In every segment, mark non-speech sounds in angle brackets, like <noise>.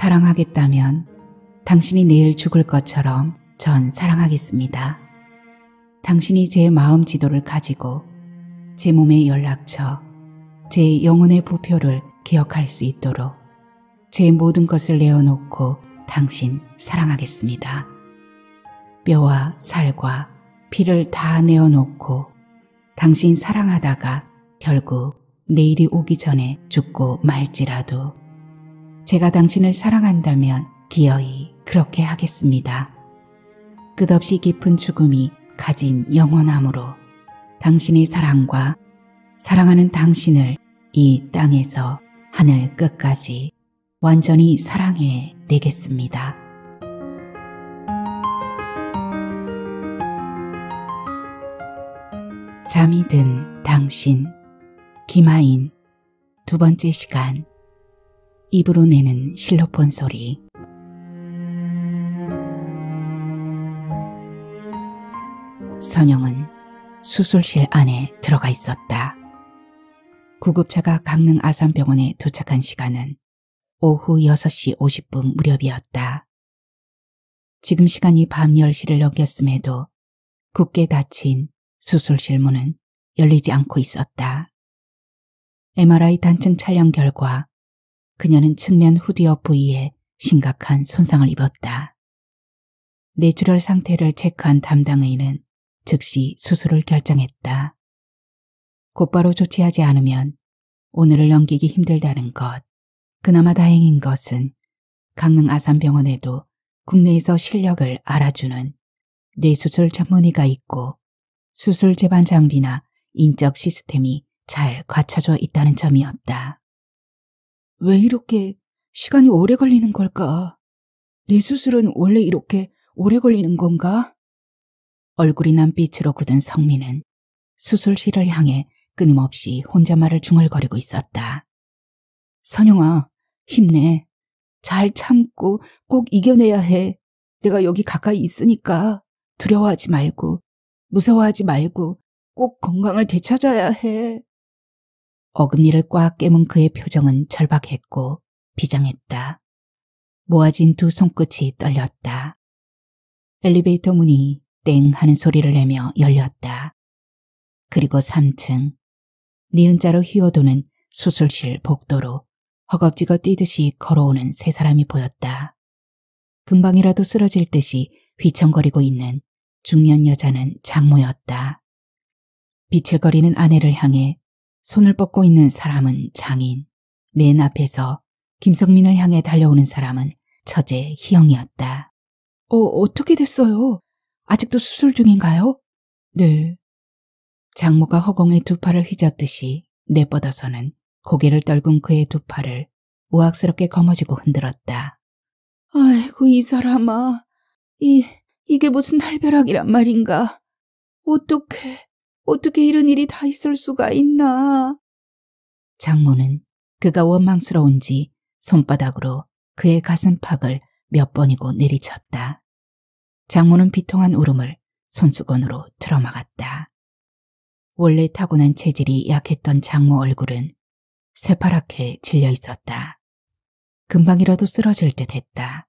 사랑하겠다면 당신이 내일 죽을 것처럼 전 사랑하겠습니다. 당신이 제 마음 지도를 가지고 제 몸의 연락처, 제 영혼의 부표를 기억할 수 있도록 제 모든 것을 내어놓고 당신 사랑하겠습니다. 뼈와 살과 피를 다 내어놓고 당신 사랑하다가 결국 내일이 오기 전에 죽고 말지라도 제가 당신을 사랑한다면 기어이 그렇게 하겠습니다. 끝없이 깊은 죽음이 가진 영원함으로 당신의 사랑과 사랑하는 당신을 이 땅에서 하늘 끝까지 완전히 사랑해 내겠습니다. 잠이 든 당신 김하인 두 번째 시간 입으로 내는 실로폰 소리. 선영은 수술실 안에 들어가 있었다. 구급차가 강릉 아산병원에 도착한 시간은 오후 6시 50분 무렵이었다. 지금 시간이 밤 10시를 넘겼음에도 굳게 닫힌 수술실 문은 열리지 않고 있었다. MRI 단층 촬영 결과 그녀는 측면 후드옆 부위에 심각한 손상을 입었다. 뇌출혈 상태를 체크한 담당의는 즉시 수술을 결정했다. 곧바로 조치하지 않으면 오늘을 넘기기 힘들다는 것. 그나마 다행인 것은 강릉 아산병원에도 국내에서 실력을 알아주는 뇌수술 전문의가 있고 수술 재반 장비나 인적 시스템이 잘 갖춰져 있다는 점이었다. 왜 이렇게 시간이 오래 걸리는 걸까? 내 네 수술은 원래 이렇게 오래 걸리는 건가? 얼굴이 난 빛으로 굳은 성민은 수술실을 향해 끊임없이 혼자말을 중얼거리고 있었다. 선영아, 힘내. 잘 참고 꼭 이겨내야 해. 내가 여기 가까이 있으니까 두려워하지 말고 무서워하지 말고 꼭 건강을 되찾아야 해. 어금니를 꽉 깨문 그의 표정은 절박했고 비장했다. 모아진 두 손끝이 떨렸다. 엘리베이터 문이 땡 하는 소리를 내며 열렸다. 그리고 3층, 니은자로 휘어도는 수술실 복도로 허겁지겁 뛰듯이 걸어오는 세 사람이 보였다. 금방이라도 쓰러질 듯이 휘청거리고 있는 중년 여자는 장모였다. 비칠거리는 아내를 향해 손을 뻗고 있는 사람은 장인, 맨 앞에서 김성민을 향해 달려오는 사람은 처제 희영이었다. 어, 어떻게 됐어요? 아직도 수술 중인가요? 네. 장모가 허공에 두 팔을 휘젓듯이 내뻗어서는 고개를 떨군 그의 두 팔을 우악스럽게 거머쥐고 흔들었다. 아이고 이 사람아. 이, 이게 무슨 할벼락이란 말인가. 어떡해. 어떻게 이런 일이 다 있을 수가 있나. 장모는 그가 원망스러운지 손바닥으로 그의 가슴팍을 몇 번이고 내리쳤다. 장모는 비통한 울음을 손수건으로 틀어막았다. 원래 타고난 체질이 약했던 장모 얼굴은 새파랗게 질려 있었다. 금방이라도 쓰러질 듯 했다.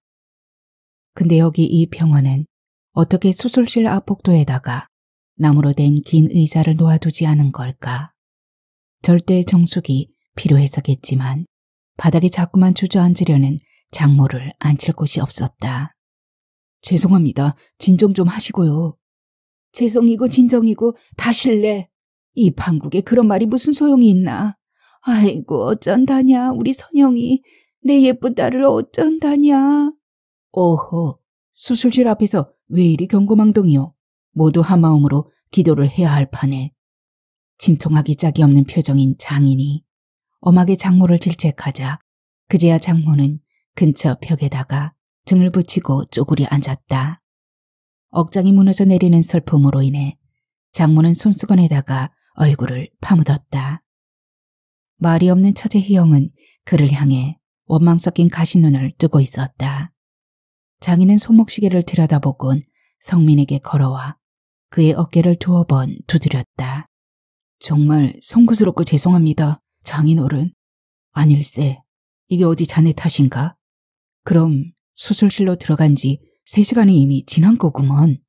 근데 여기 이 병원은 어떻게 수술실 앞복도에다가 나무로 된 긴 의자를 놓아두지 않은 걸까. 절대 정수기 필요해서겠지만 바닥에 자꾸만 주저앉으려는 장모를 앉힐 곳이 없었다. 죄송합니다. 진정 좀 하시고요. 죄송이고 진정이고 다실래이 판국에 그런 말이 무슨 소용이 있나. 아이고 어쩐다냐 우리 선영이 내 예쁜 딸을 어쩐다냐. 오호 수술실 앞에서 왜 이리 경고망동이요. 모두 하마음으로 기도를 해야 할 판에 침통하기 짝이 없는 표정인 장인이 엄하게 장모를 질책하자 그제야 장모는 근처 벽에다가 등을 붙이고 쪼그리 앉았다. 억장이 무너져 내리는 슬픔으로 인해 장모는 손수건에다가 얼굴을 파묻었다. 말이 없는 처제 희영은 그를 향해 원망 섞인 가시눈을 뜨고 있었다. 장인은 손목시계를 들여다보곤 성민에게 걸어와 그의 어깨를 두어 번 두드렸다. 정말 송구스럽고 죄송합니다. 장인어른. 아닐세. 이게 어디 자네 탓인가? 그럼 수술실로 들어간 지 3시간이 이미 지난 거구먼.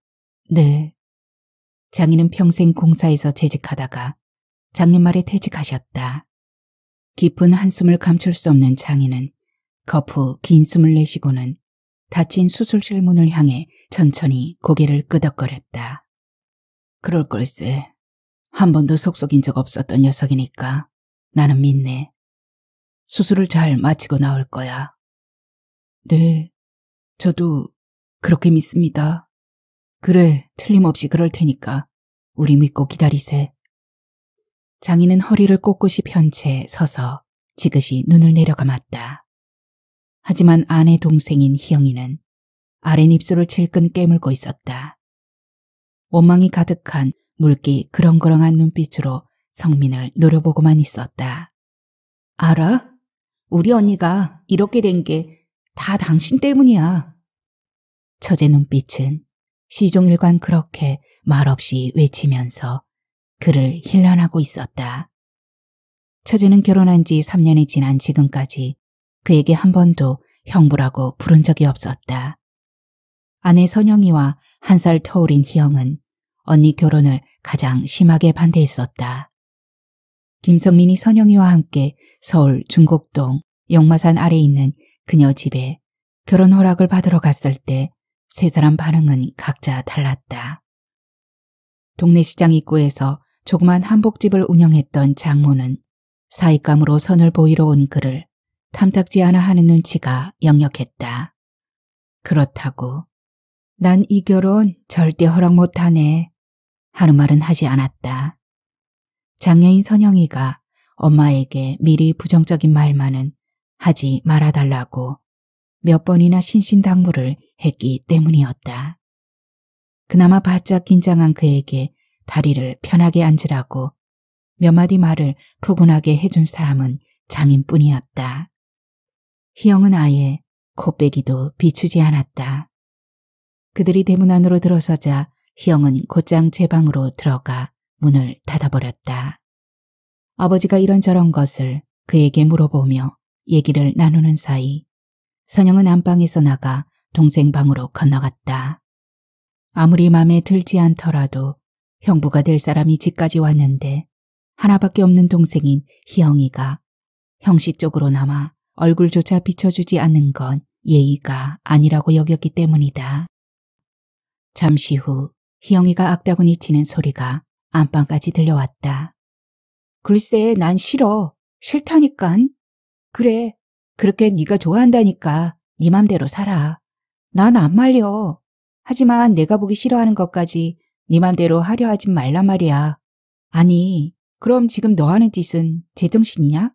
네. 장인은 평생 공사에서 재직하다가 작년 말에 퇴직하셨다. 깊은 한숨을 감출 수 없는 장인은 거푸 긴 숨을 내쉬고는 닫힌 수술실 문을 향해 천천히 고개를 끄덕거렸다. 그럴 걸세. 한 번도 속속인 적 없었던 녀석이니까 나는 믿네. 수술을 잘 마치고 나올 거야. 네, 저도 그렇게 믿습니다. 그래, 틀림없이 그럴 테니까 우리 믿고 기다리세. 장인은 허리를 꼿꼿이 편 채 서서 지그시 눈을 내려감았다. 하지만 아내 동생인 희영이는 아랫입술을 질끈 깨물고 있었다. 원망이 가득한 물기 그렁그렁한 눈빛으로 성민을 노려보고만 있었다. 알아? 우리 언니가 이렇게 된 게 다 당신 때문이야. 처제 눈빛은 시종일관 그렇게 말없이 외치면서 그를 힐난하고 있었다. 처제는 결혼한 지 3년이 지난 지금까지 그에게 한 번도 형부라고 부른 적이 없었다. 아내 선영이와 한 살 터울인 희영은 언니 결혼을 가장 심하게 반대했었다. 김성민이 선영이와 함께 서울 중곡동 영마산 아래 있는 그녀 집에 결혼 허락을 받으러 갔을 때 세 사람 반응은 각자 달랐다. 동네 시장 입구에서 조그만 한복집을 운영했던 장모는 사익감으로 선을 보이러 온 그를 탐탁지 않아 하는 눈치가 역력했다. 그렇다고 난 이 결혼 절대 허락 못하네 하루 말은 하지 않았다. 장애인 선영이가 엄마에게 미리 부정적인 말만은 하지 말아달라고 몇 번이나 신신당부를 했기 때문이었다. 그나마 바짝 긴장한 그에게 다리를 편하게 앉으라고 몇 마디 말을 푸근하게 해준 사람은 장인뿐이었다. 희영은 아예 코빼기도 비추지 않았다. 그들이 대문 안으로 들어서자 희영은 곧장 제 방으로 들어가 문을 닫아버렸다. 아버지가 이런저런 것을 그에게 물어보며 얘기를 나누는 사이 선영은 안방에서 나가 동생 방으로 건너갔다. 아무리 마음에 들지 않더라도 형부가 될 사람이 집까지 왔는데 하나밖에 없는 동생인 희영이가 형식적으로 남아 얼굴조차 비춰주지 않는 건 예의가 아니라고 여겼기 때문이다. 잠시 후 희영이가 악다구니 치는 소리가 안방까지 들려왔다. 글쎄 난 싫어. 싫다니깐. 그래 그렇게 네가 좋아한다니까 네 맘대로 살아. 난 안 말려. 하지만 내가 보기 싫어하는 것까지 네 맘대로 하려 하지 말란 말이야. 아니 그럼 지금 너 하는 짓은 제정신이냐?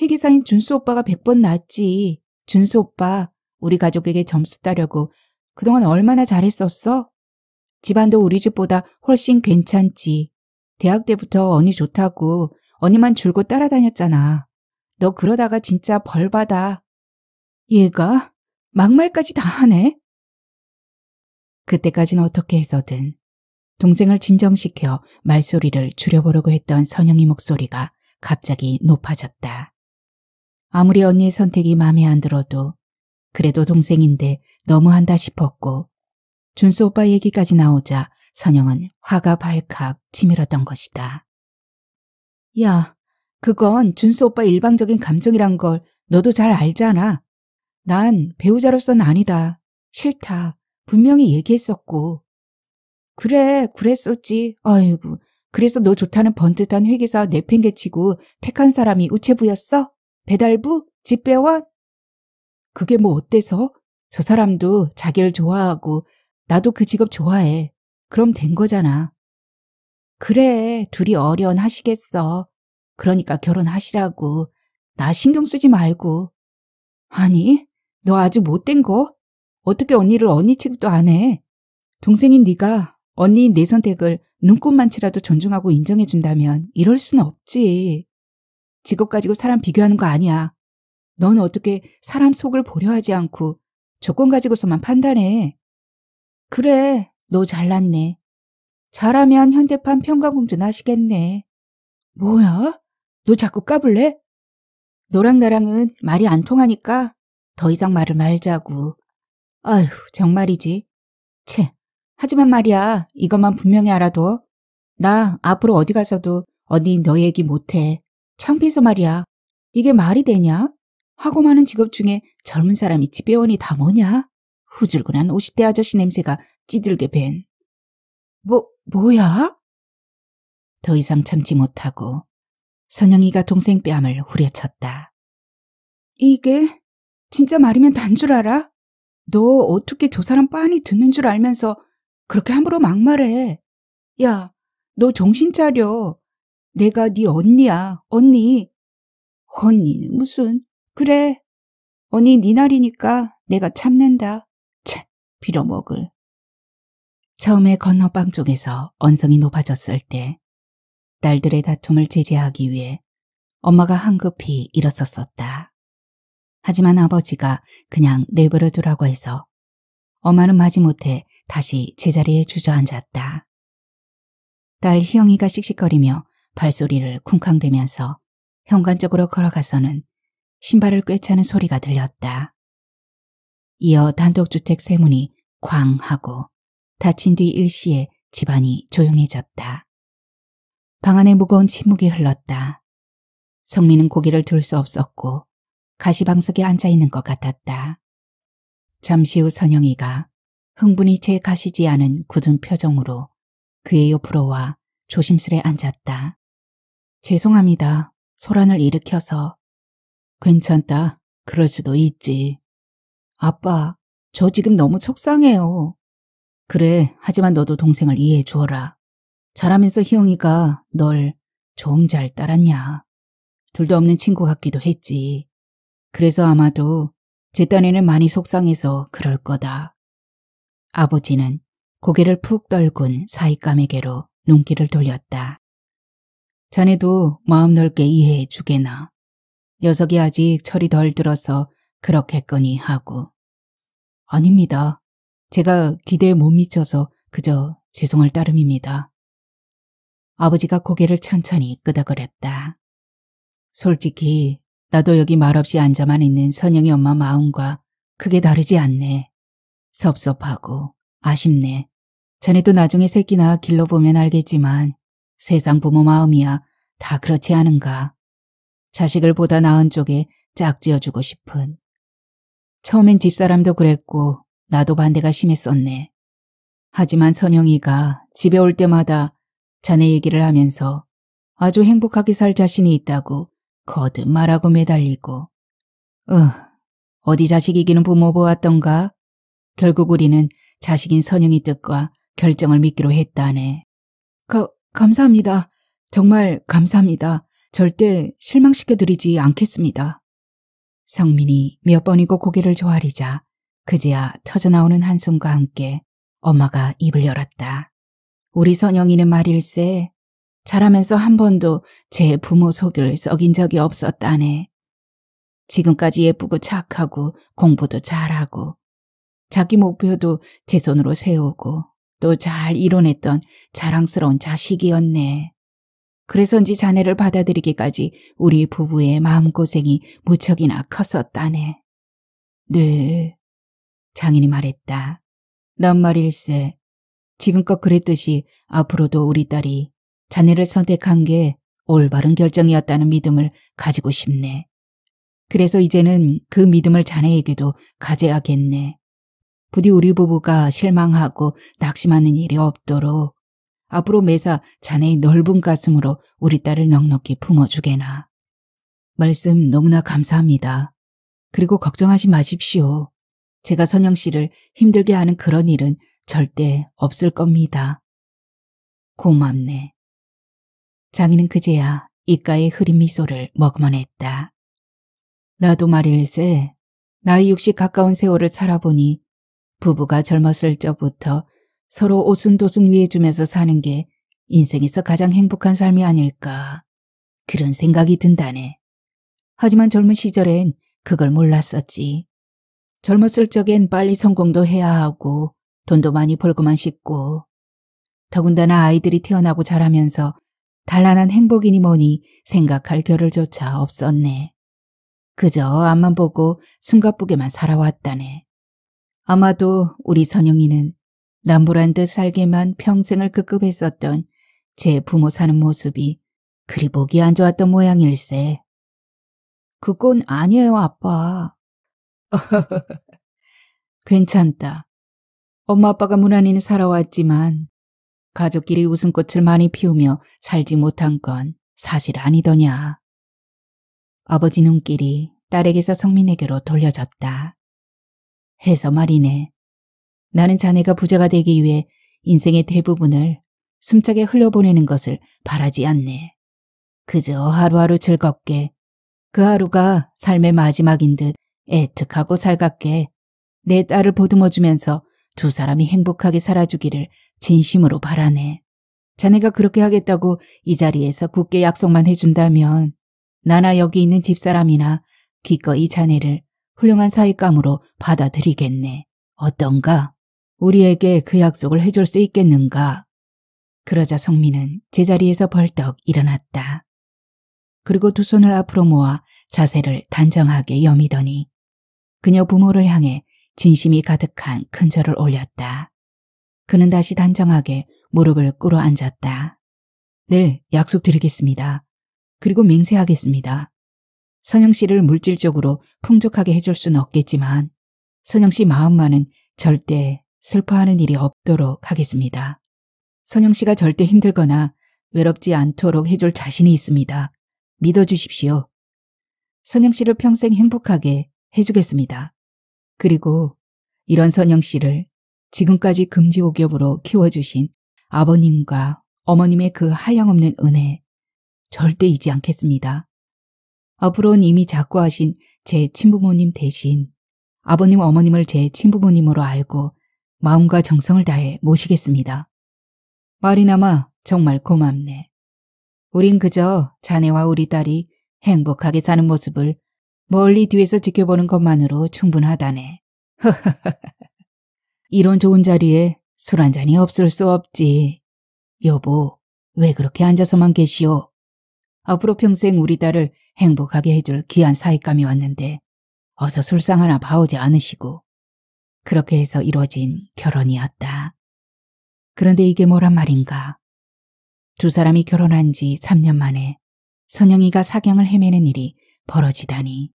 회계사인 준수 오빠가 백번 낫지. 준수 오빠 우리 가족에게 점수 따려고 그동안 얼마나 잘했었어? 집안도 우리 집보다 훨씬 괜찮지. 대학 때부터 언니 좋다고 언니만 줄고 따라다녔잖아. 너 그러다가 진짜 벌 받아. 얘가 막말까지 다 하네? 그때까진 어떻게 해서든 동생을 진정시켜 말소리를 줄여보려고 했던 선영이 목소리가 갑자기 높아졌다. 아무리 언니의 선택이 마음에 안 들어도 그래도 동생인데 너무한다 싶었고 준수 오빠 얘기까지 나오자 선영은 화가 발칵 치밀었던 것이다. 야, 그건 준수 오빠 일방적인 감정이란 걸 너도 잘 알잖아. 난 배우자로서는 아니다. 싫다. 분명히 얘기했었고. 그래, 그랬었지. 아이고, 그래서 너 좋다는 번듯한 회계사 내팽개치고 택한 사람이 우체부였어? 배달부? 집배원? 그게 뭐 어때서? 저 사람도 자기를 좋아하고 나도 그 직업 좋아해. 그럼 된 거잖아. 그래, 둘이 어련하시겠어. 그러니까 결혼하시라고. 나 신경 쓰지 말고. 아니, 너 아주 못된 거? 어떻게 언니를 언니 취급도 안 해? 동생인 네가 언니인 내 선택을 눈꼽만치라도 존중하고 인정해준다면 이럴 순 없지. 직업 가지고 사람 비교하는 거 아니야. 넌 어떻게 사람 속을 보려 하지 않고 조건 가지고서만 판단해. 그래, 너 잘났네. 잘하면 현대판 평강공주 하시겠네 뭐야? 너 자꾸 까불래? 너랑 나랑은 말이 안 통하니까 더 이상 말을 말자고. 아휴, 정말이지. 채. 하지만 말이야, 이것만 분명히 알아둬. 나 앞으로 어디 가서도 어디 너 얘기 못해. 창피해서 말이야. 이게 말이 되냐? 하고 많은 직업 중에 젊은 사람이 집배원이 다 뭐냐? 후줄근한 50대 아저씨 냄새가 찌들게 밴. 뭐, 뭐야? 더 이상 참지 못하고 선영이가 동생 뺨을 후려쳤다. 이게 진짜 말이면 단 줄 알아? 너 어떻게 저 사람 빤히 듣는 줄 알면서 그렇게 함부로 막말해. 야, 너 정신 차려. 내가 네 언니야, 언니. 언니는 무슨. 그래. 언니 네 날이니까 내가 참는다. 빌어먹을. 처음에 건너방 쪽에서 언성이 높아졌을 때 딸들의 다툼을 제재하기 위해 엄마가 한급히 일었었었다. 하지만 아버지가 그냥 내버려 두라고 해서 엄마는 마지못해 다시 제자리에 주저앉았다. 딸 희영이가 씩씩거리며 발소리를 쿵쾅대면서 현관쪽으로 걸어가서는 신발을 꿰차는 소리가 들렸다. 이어 단독주택 세문이 광하고 닫힌 뒤 일시에 집안이 조용해졌다. 방 안에 무거운 침묵이 흘렀다. 성민은 고개를 들 수 없었고 가시방석에 앉아있는 것 같았다. 잠시 후 선영이가 흥분이 채 가시지 않은 굳은 표정으로 그의 옆으로 와 조심스레 앉았다. 죄송합니다. 소란을 일으켜서. 괜찮다. 그럴 수도 있지. 아빠, 저 지금 너무 속상해요. 그래, 하지만 너도 동생을 이해해 주어라. 자라면서 희영이가 널 좀 잘 따랐냐. 둘도 없는 친구 같기도 했지. 그래서 아마도 제 딴에는 많이 속상해서 그럴 거다. 아버지는 고개를 푹 떨군 사익감에게로 눈길을 돌렸다. 자네도 마음 넓게 이해해 주게나. 녀석이 아직 철이 덜 들어서 그렇겠거니 하고. 아닙니다. 제가 기대에 못 미쳐서 그저 죄송할 따름입니다. 아버지가 고개를 천천히 끄덕거렸다. 솔직히 나도 여기 말없이 앉아만 있는 선영이 엄마 마음과 크게 다르지 않네. 섭섭하고 아쉽네. 자네도 나중에 새끼나 길러보면 알겠지만 세상 부모 마음이야 다 그렇지 않은가. 자식을 보다 나은 쪽에 짝지어주고 싶은 처음엔 집사람도 그랬고 나도 반대가 심했었네. 하지만 선영이가 집에 올 때마다 자네 얘기를 하면서 아주 행복하게 살 자신이 있다고 거듭 말하고 매달리고 으, 어, 어디 자식 이기는 부모 보았던가? 결국 우리는 자식인 선영이 뜻과 결정을 믿기로 했다네. 가, 감사합니다. 정말 감사합니다. 절대 실망시켜드리지 않겠습니다. 성민이 몇 번이고 고개를 조아리자 그제야 터져나오는 한숨과 함께 엄마가 입을 열었다. 우리 선영이는 말일세 자라면서 한 번도 제 부모 속을 썩인 적이 없었다네. 지금까지 예쁘고 착하고 공부도 잘하고 자기 목표도 제 손으로 세우고 또 잘 이뤄냈던 자랑스러운 자식이었네. 그래서인지 자네를 받아들이기까지 우리 부부의 마음고생이 무척이나 컸었다네. 네, 장인이 말했다. 넌 말일세. 지금껏 그랬듯이 앞으로도 우리 딸이 자네를 선택한 게 올바른 결정이었다는 믿음을 가지고 싶네. 그래서 이제는 그 믿음을 자네에게도 가져야겠네. 부디 우리 부부가 실망하고 낙심하는 일이 없도록 앞으로 매사 자네의 넓은 가슴으로 우리 딸을 넉넉히 품어주게나. 말씀 너무나 감사합니다. 그리고 걱정하지 마십시오. 제가 선영 씨를 힘들게 하는 그런 일은 절대 없을 겁니다. 고맙네. 장인은 그제야 입가에 흐린 미소를 머금어냈다. 나도 말일세 나이 60 가까운 세월을 살아보니 부부가 젊었을 적부터 서로 오순도순 위해주면서 사는 게 인생에서 가장 행복한 삶이 아닐까 그런 생각이 든다네. 하지만 젊은 시절엔 그걸 몰랐었지. 젊었을 적엔 빨리 성공도 해야 하고 돈도 많이 벌고만 싶고 더군다나 아이들이 태어나고 자라면서 단란한 행복이니 뭐니 생각할 겨를조차 없었네. 그저 앞만 보고 숨가쁘게만 살아왔다네. 아마도 우리 선영이는 남보란 듯살기만 평생을 급급했었던 제 부모 사는 모습이 그리 보기 안 좋았던 모양일세. 그건 아니에요, 아빠. <laughs> 괜찮다. 엄마 아빠가 무난히 살아왔지만 가족끼리 웃음꽃을 많이 피우며 살지 못한 건 사실 아니더냐. 아버지 눈길이 딸에게서 성민에게로 돌려졌다. 해서 말이네. 나는 자네가 부자가 되기 위해 인생의 대부분을 숨차게 흘려보내는 것을 바라지 않네. 그저 하루하루 즐겁게 그 하루가 삶의 마지막인 듯 애틋하고 살갑게 내 딸을 보듬어주면서 두 사람이 행복하게 살아주기를 진심으로 바라네. 자네가 그렇게 하겠다고 이 자리에서 굳게 약속만 해준다면 나나 여기 있는 집사람이나 기꺼이 자네를 훌륭한 사윗감으로 받아들이겠네. 어떤가? 우리에게 그 약속을 해줄 수 있겠는가? 그러자 성민은 제자리에서 벌떡 일어났다. 그리고 두 손을 앞으로 모아 자세를 단정하게 여미더니 그녀 부모를 향해 진심이 가득한 큰 절을 올렸다. 그는 다시 단정하게 무릎을 꿇어 앉았다. 네, 약속드리겠습니다. 그리고 맹세하겠습니다. 선영 씨를 물질적으로 풍족하게 해줄 순 없겠지만 선영 씨 마음만은 절대 슬퍼하는 일이 없도록 하겠습니다. 선영 씨가 절대 힘들거나 외롭지 않도록 해줄 자신이 있습니다. 믿어주십시오. 선영 씨를 평생 행복하게 해주겠습니다. 그리고 이런 선영 씨를 지금까지 금지옥엽으로 키워주신 아버님과 어머님의 그 한량없는 은혜 절대 잊지 않겠습니다. 앞으로는 이미 작고하신 제 친부모님 대신 아버님 어머님을 제 친부모님으로 알고 마음과 정성을 다해 모시겠습니다. 말이나마 정말 고맙네. 우린 그저 자네와 우리 딸이 행복하게 사는 모습을 멀리 뒤에서 지켜보는 것만으로 충분하다네. <laughs> 이런 좋은 자리에 술 한 잔이 없을 수 없지. 여보, 왜 그렇게 앉아서만 계시오? 앞으로 평생 우리 딸을 행복하게 해줄 귀한 사익감이 왔는데 어서 술상 하나 봐오지 않으시고 그렇게 해서 이루어진 결혼이었다. 그런데 이게 뭐란 말인가? 두 사람이 결혼한 지 3년 만에 선영이가 사경을 헤매는 일이 벌어지다니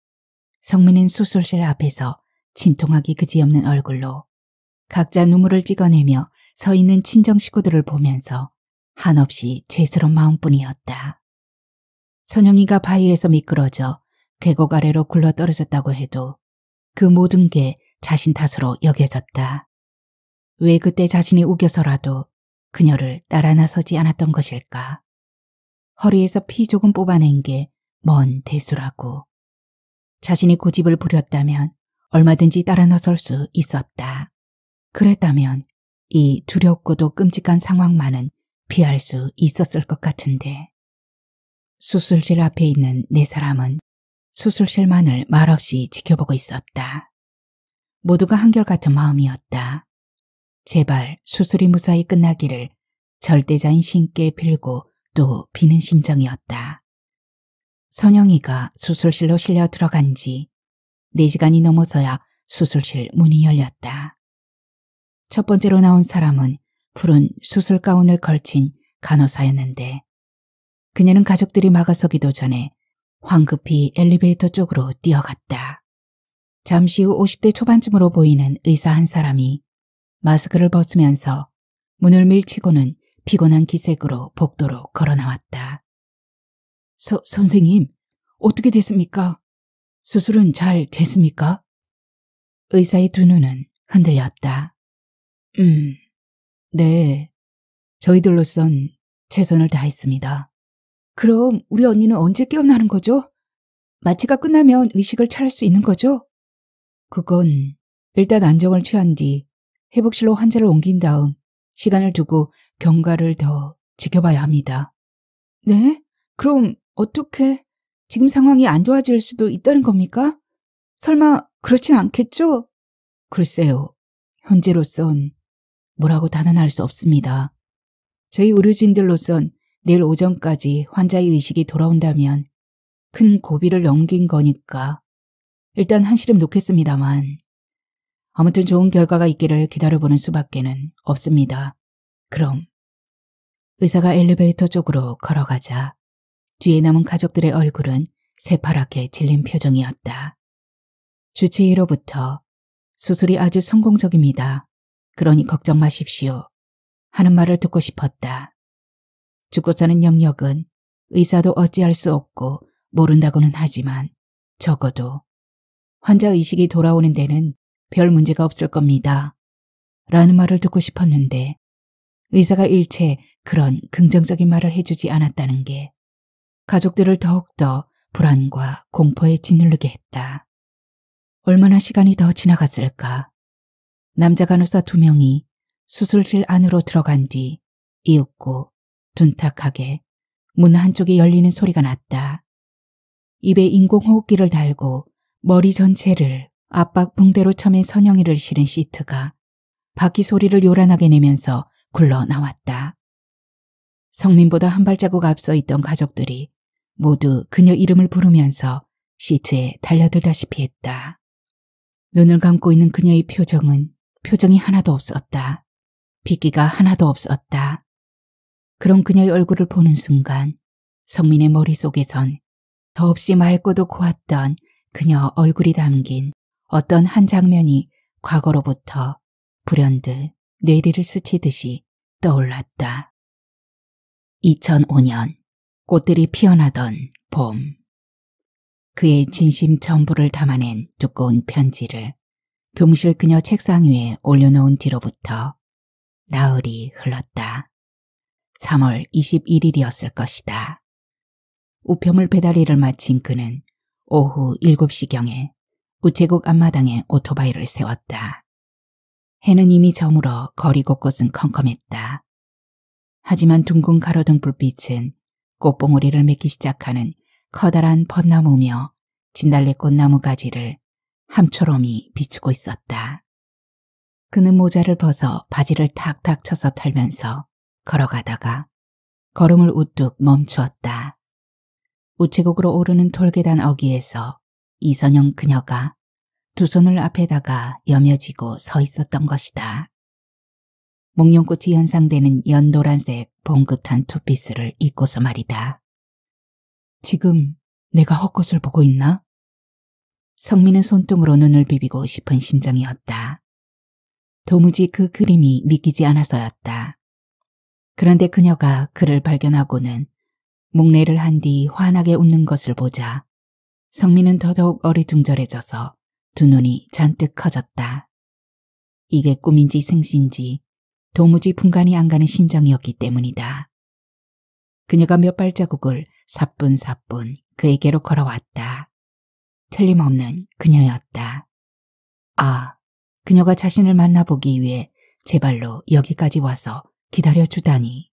성민은 수술실 앞에서 침통하기 그지없는 얼굴로 각자 눈물을 찍어내며 서 있는 친정 식구들을 보면서 한없이 죄스러운 마음뿐이었다. 선영이가 바위에서 미끄러져 계곡 아래로 굴러 떨어졌다고 해도 그 모든 게 자신 탓으로 여겨졌다. 왜 그때 자신이 우겨서라도 그녀를 따라 나서지 않았던 것일까? 허리에서 피 조금 뽑아낸 게 먼 대수라고. 자신이 고집을 부렸다면 얼마든지 따라 나설 수 있었다. 그랬다면 이 두렵고도 끔찍한 상황만은 피할 수 있었을 것 같은데. 수술실 앞에 있는 네 사람은 수술실만을 말없이 지켜보고 있었다. 모두가 한결같은 마음이었다. 제발 수술이 무사히 끝나기를 절대자인 신께 빌고 또 비는 심정이었다. 선영이가 수술실로 실려 들어간 지 4시간이 넘어서야 수술실 문이 열렸다. 첫 번째로 나온 사람은 푸른 수술 가운을 걸친 간호사였는데 그녀는 가족들이 막아서기도 전에 황급히 엘리베이터 쪽으로 뛰어갔다. 잠시 후 50대 초반쯤으로 보이는 의사 한 사람이 마스크를 벗으면서 문을 밀치고는 피곤한 기색으로 복도로 걸어 나왔다. 서, 선생님, 어떻게 됐습니까? 수술은 잘 됐습니까? 의사의 두 눈은 흔들렸다. 음, 네. 저희들로선 최선을 다했습니다. 그럼 우리 언니는 언제 깨어나는 거죠? 마취가 끝나면 의식을 차릴 수 있는 거죠? 그건 일단 안정을 취한 뒤 회복실로 환자를 옮긴 다음 시간을 두고 경과를 더 지켜봐야 합니다. 네? 그럼 어떻게 지금 상황이 안 좋아질 수도 있다는 겁니까? 설마 그렇지 않겠죠? 글쎄요. 현재로선 뭐라고 단언할 수 없습니다. 저희 의료진들로선 내일 오전까지 환자의 의식이 돌아온다면 큰 고비를 넘긴 거니까 일단 한시름 놓겠습니다만 아무튼 좋은 결과가 있기를 기다려보는 수밖에는 없습니다. 그럼 의사가 엘리베이터 쪽으로 걸어가자 뒤에 남은 가족들의 얼굴은 새파랗게 질린 표정이었다. 주치의로부터 수술이 아주 성공적입니다. 그러니 걱정 마십시오. 하는 말을 듣고 싶었다. 죽고 사는 영역은 의사도 어찌할 수 없고 모른다고는 하지만 적어도 환자 의식이 돌아오는 데는 별 문제가 없을 겁니다. 라는 말을 듣고 싶었는데 의사가 일체 그런 긍정적인 말을 해주지 않았다는 게 가족들을 더욱더 불안과 공포에 짓누르게 했다. 얼마나 시간이 더 지나갔을까? 남자 간호사 두 명이 수술실 안으로 들어간 뒤 이윽고 둔탁하게 문 한쪽이 열리는 소리가 났다. 입에 인공호흡기를 달고 머리 전체를 압박 붕대로 처맨 선영이를 실은 시트가 바퀴 소리를 요란하게 내면서 굴러나왔다. 성민보다 한 발자국 앞서 있던 가족들이 모두 그녀 이름을 부르면서 시트에 달려들다시피 했다. 눈을 감고 있는 그녀의 표정은 표정이 하나도 없었다. 빗기가 하나도 없었다. 그런 그녀의 얼굴을 보는 순간 성민의 머릿속에선 더없이 맑고도 고왔던 그녀 얼굴이 담긴 어떤 한 장면이 과거로부터 불현듯 뇌리를 스치듯이 떠올랐다. 2005년 꽃들이 피어나던 봄 그의 진심 전부를 담아낸 두꺼운 편지를 교무실 그녀 책상 위에 올려놓은 뒤로부터 나흘이 흘렀다. 3월 21일이었을 것이다. 우편물 배달일을 마친 그는 오후 7시경에 우체국 앞마당에 오토바이를 세웠다. 해는 이미 저물어 거리 곳곳은 컴컴했다. 하지만 둥근 가로등 불빛은 꽃봉오리를 맺기 시작하는 커다란 벚나무며 진달래 꽃나무 가지를 함초롬이 비추고 있었다. 그는 모자를 벗어 바지를 탁탁 쳐서 털면서 걸어가다가 걸음을 우뚝 멈추었다. 우체국으로 오르는 돌계단 어귀에서 이선영 그녀가 두 손을 앞에다가 여며지고 서 있었던 것이다. 목련꽃이 연상되는 연노란색 봉긋한 투피스를 입고서 말이다. 지금 내가 헛것을 보고 있나? 성민은 손등으로 눈을 비비고 싶은 심정이었다. 도무지 그 그림이 믿기지 않아서였다. 그런데 그녀가 그를 발견하고는 목례를 한 뒤 환하게 웃는 것을 보자 성민은 더더욱 어리둥절해져서 두 눈이 잔뜩 커졌다. 이게 꿈인지 생신지 도무지 분간이 안 가는 심정이었기 때문이다. 그녀가 몇 발자국을 사뿐사뿐 그에게로 걸어왔다. 틀림없는 그녀였다. 아, 그녀가 자신을 만나보기 위해 제 발로 여기까지 와서 기다려주다니.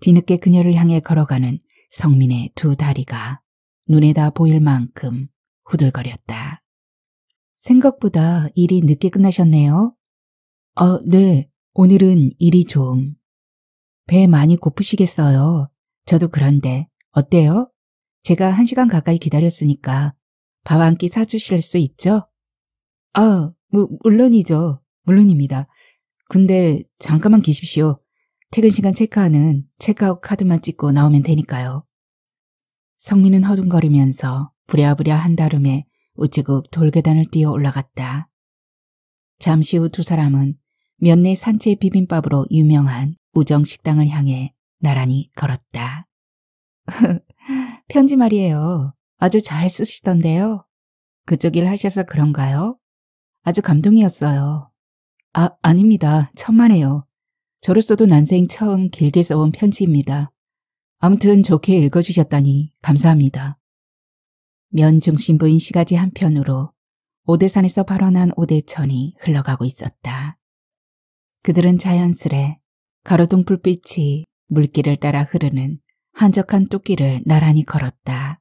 뒤늦게 그녀를 향해 걸어가는 성민의 두 다리가 눈에다 보일 만큼 후들거렸다. 생각보다 일이 늦게 끝나셨네요. 아, 네. 오늘은 일이 좀. 배 많이 고프시겠어요. 저도 그런데 어때요? 제가 한 시간 가까이 기다렸으니까 밥 한 끼 사주실 수 있죠? 아, 뭐, 물론이죠. 물론입니다. 근데 잠깐만 계십시오. 퇴근 시간 체크하는 체크아웃 카드만 찍고 나오면 되니까요. 성민은 허둥거리면서 부랴부랴 한다름에 우체국 돌계단을 뛰어 올라갔다. 잠시 후 두 사람은 면내 산채 비빔밥으로 유명한 우정 식당을 향해 나란히 걸었다. <laughs> 편지 말이에요. 아주 잘 쓰시던데요. 그쪽 일 하셔서 그런가요? 아주 감동이었어요. 아, 아닙니다. 천만에요. 저로서도 난생 처음 길게 써온 편지입니다. 아무튼 좋게 읽어주셨다니 감사합니다. 면중심부인 시가지 한편으로 오대산에서 발원한 오대천이 흘러가고 있었다. 그들은 자연스레 가로등 불빛이 물길을 따라 흐르는 한적한 뚝길을 나란히 걸었다.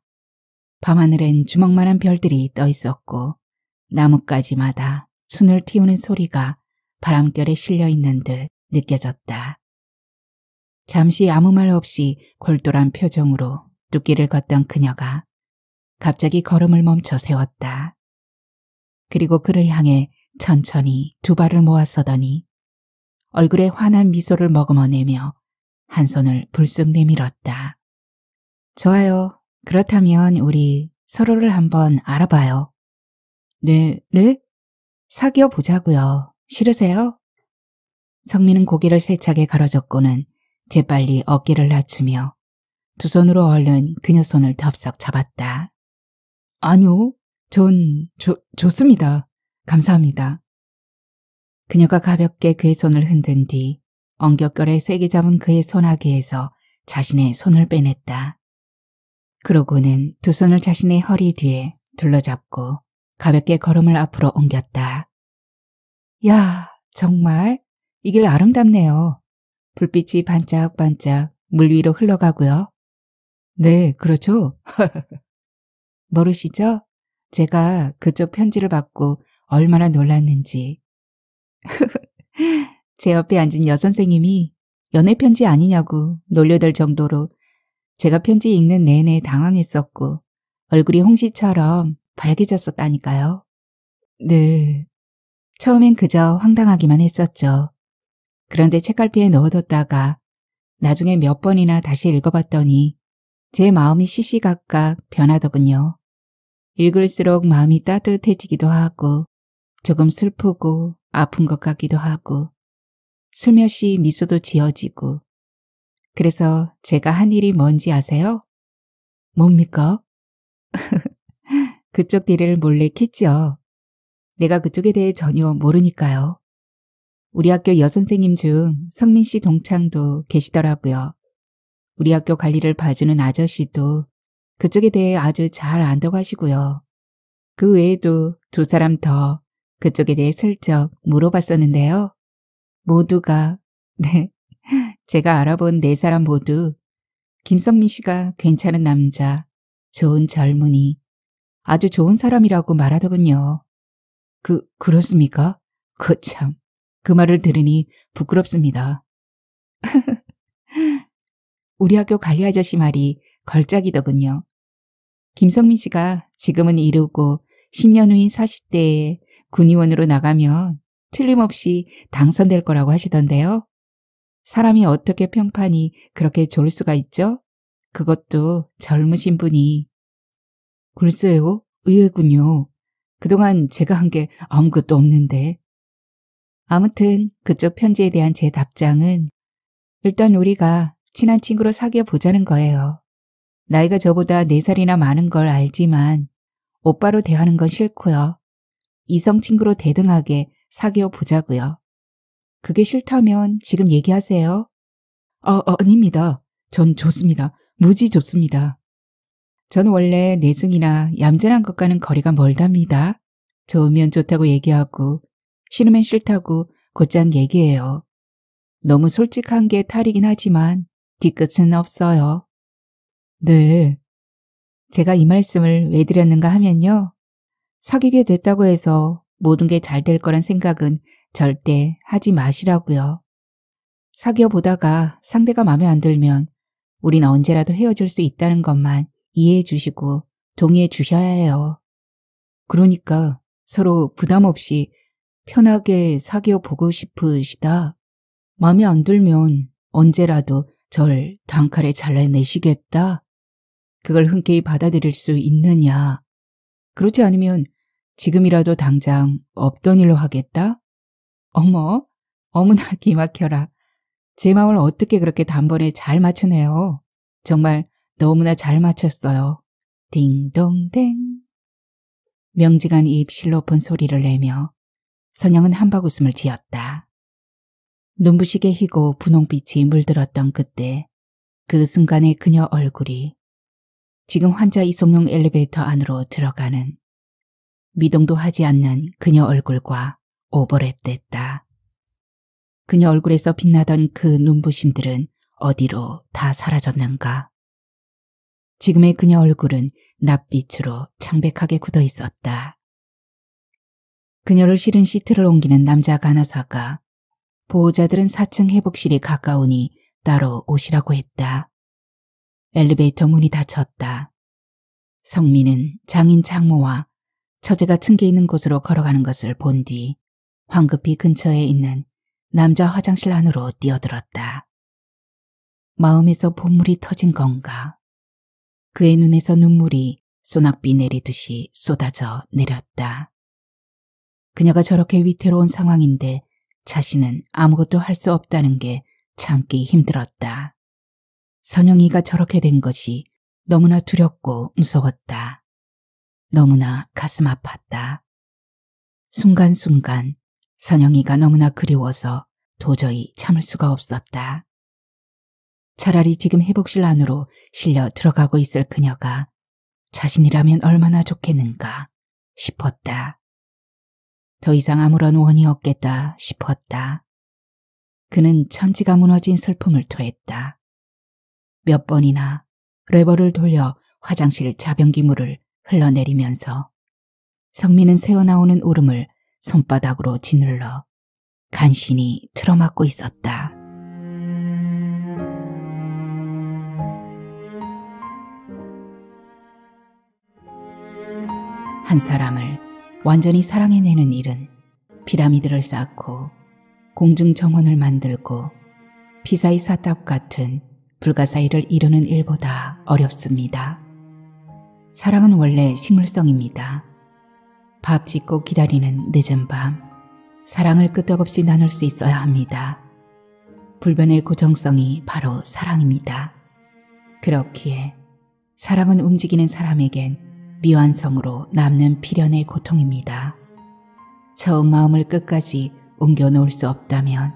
밤하늘엔 주먹만한 별들이 떠 있었고 나뭇가지마다 순을 틔우는 소리가 바람결에 실려 있는 듯 느껴졌다. 잠시 아무 말 없이 골똘한 표정으로 뚝길을 걷던 그녀가 갑자기 걸음을 멈춰 세웠다. 그리고 그를 향해 천천히 두 발을 모아서더니 얼굴에 환한 미소를 머금어내며 한 손을 불쑥 내밀었다. 좋아요. 그렇다면 우리 서로를 한번 알아봐요. 네, 네? 사귀어 보자고요. 싫으세요? 성민은 고개를 세차게 가로젓고는 재빨리 어깨를 낮추며 두 손으로 얼른 그녀 손을 덥석 잡았다. 아니요, 전 조, 좋습니다. 감사합니다. 그녀가 가볍게 그의 손을 흔든 뒤 엉겹결에 세게 잡은 그의 손아귀에서 자신의 손을 빼냈다. 그러고는 두 손을 자신의 허리 뒤에 둘러잡고 가볍게 걸음을 앞으로 옮겼다. 야, 정말 이길 아름답네요. 불빛이 반짝반짝 물 위로 흘러가고요. 네, 그렇죠. <laughs> 모르시죠? 제가 그쪽 편지를 받고 얼마나 놀랐는지. <laughs> 제 옆에 앉은 여선생님이 연애 편지 아니냐고 놀려들 정도로 제가 편지 읽는 내내 당황했었고 얼굴이 홍시처럼 밝아졌었다니까요 네. 처음엔 그저 황당하기만 했었죠. 그런데 책갈피에 넣어뒀다가 나중에 몇 번이나 다시 읽어봤더니 제 마음이 시시각각 변하더군요. 읽을수록 마음이 따뜻해지기도 하고 조금 슬프고 아픈 것 같기도 하고 슬며시 미소도 지어지고 그래서 제가 한 일이 뭔지 아세요? 뭡니까? <laughs> 그쪽 뒤를 몰래 캤죠. 내가 그쪽에 대해 전혀 모르니까요. 우리 학교 여선생님 중 성민 씨 동창도 계시더라고요. 우리 학교 관리를 봐주는 아저씨도 그쪽에 대해 아주 잘 안다고 하시고요. 그 외에도 두 사람 더 그쪽에 대해 슬쩍 물어봤었는데요. 모두가 <laughs> 네 제가 알아본 네 사람 모두 김성민 씨가 괜찮은 남자, 좋은 젊은이, 아주 좋은 사람이라고 말하더군요. 그, 그렇습니까? 그참 그 말을 들으니 부끄럽습니다. <laughs> 우리 학교 관리 아저씨 말이 걸작이더군요. 김성민 씨가 지금은 이르고 10년 후인 40대에 군의원으로 나가면 틀림없이 당선될 거라고 하시던데요. 사람이 어떻게 평판이 그렇게 좋을 수가 있죠? 그것도 젊으신 분이. 글쎄요, 의외군요. 그동안 제가 한 게 아무것도 없는데 아무튼 그쪽 편지에 대한 제 답장은 일단 우리가 친한 친구로 사귀어 보자는 거예요. 나이가 저보다 4살이나 많은 걸 알지만 오빠로 대하는 건 싫고요. 이성 친구로 대등하게 사귀어 보자고요. 그게 싫다면 지금 얘기하세요. 어, 어, 아닙니다. 전 좋습니다. 무지 좋습니다. 전 원래 내숭이나 얌전한 것과는 거리가 멀답니다. 좋으면 좋다고 얘기하고 싫으면 싫다고 곧장 얘기해요. 너무 솔직한 게 탈이긴 하지만 뒤끝은 없어요. 네. 제가 이 말씀을 왜 드렸는가 하면요. 사귀게 됐다고 해서 모든 게 잘 될 거란 생각은 절대 하지 마시라고요. 사귀어 보다가 상대가 마음에 안 들면 우린 언제라도 헤어질 수 있다는 것만 이해해 주시고 동의해 주셔야 해요. 그러니까 서로 부담 없이 편하게 사귀어 보고 싶으시다. 마음에 안 들면 언제라도 절 단칼에 잘라내시겠다. 그걸 흔쾌히 받아들일 수 있느냐. 그렇지 않으면 지금이라도 당장 없던 일로 하겠다? 어머, 어머나 <laughs> 기막혀라. 제 마음을 어떻게 그렇게 단번에 잘 맞추네요. 정말 너무나 잘 맞췄어요. 딩동댕. 명지간 입 실로폰 소리를 내며 선영은 한바구음을 지었다. 눈부시게 희고 분홍빛이 물들었던 그때 그순간에 그녀 얼굴이 지금 환자 이송용 엘리베이터 안으로 들어가는 미동도 하지 않는 그녀 얼굴과 오버랩됐다. 그녀 얼굴에서 빛나던 그 눈부심들은 어디로 다 사라졌는가. 지금의 그녀 얼굴은 낯빛으로 창백하게 굳어 있었다. 그녀를 실은 시트를 옮기는 남자 간호사가 보호자들은 4층 회복실이 가까우니 따로 오시라고 했다. 엘리베이터 문이 닫혔다. 성민은 장인 장모와 처제가 층계 있는 곳으로 걸어가는 것을 본 뒤 황급히 근처에 있는 남자 화장실 안으로 뛰어들었다. 마음에서 봇물이 터진 건가. 그의 눈에서 눈물이 소낙비 내리듯이 쏟아져 내렸다. 그녀가 저렇게 위태로운 상황인데 자신은 아무것도 할 수 없다는 게 참기 힘들었다. 선영이가 저렇게 된 것이 너무나 두렵고 무서웠다. 너무나 가슴 아팠다. 순간순간 선영이가 너무나 그리워서 도저히 참을 수가 없었다. 차라리 지금 회복실 안으로 실려 들어가고 있을 그녀가 자신이라면 얼마나 좋겠는가 싶었다. 더 이상 아무런 원이 없겠다 싶었다. 그는 천지가 무너진 슬픔을 토했다. 몇 번이나 레버를 돌려 화장실 자병기 물을 흘러내리면서 성민은 새어나오는 울음을 손바닥으로 짓눌러 간신히 틀어막고 있었다. 한 사람을 완전히 사랑해내는 일은 피라미드를 쌓고 공중 정원을 만들고 피사의 사탑 같은 불가사의를 이루는 일보다 어렵습니다. 사랑은 원래 식물성입니다. 밥 짓고 기다리는 늦은 밤 사랑을 끄떡없이 나눌 수 있어야 합니다. 불변의 고정성이 바로 사랑입니다. 그렇기에 사랑은 움직이는 사람에겐 미완성으로 남는 필연의 고통입니다. 처음 마음을 끝까지 옮겨놓을 수 없다면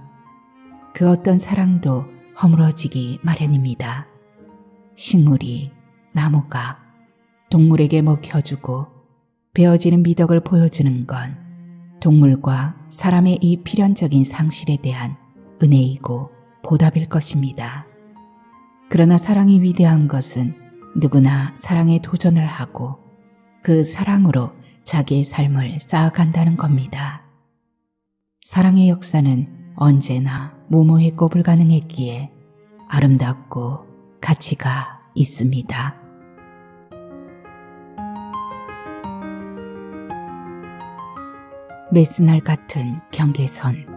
그 어떤 사랑도 허물어지기 마련입니다. 식물이, 나무가 동물에게 먹혀주고 베어지는 미덕을 보여주는 건 동물과 사람의 이 필연적인 상실에 대한 은혜이고 보답일 것입니다. 그러나 사랑이 위대한 것은 누구나 사랑에 도전을 하고 그 사랑으로 자기의 삶을 쌓아간다는 겁니다. 사랑의 역사는 언제나 무모했고 불가능했기에 아름답고 가치가 있습니다. 메스날 같은 경계선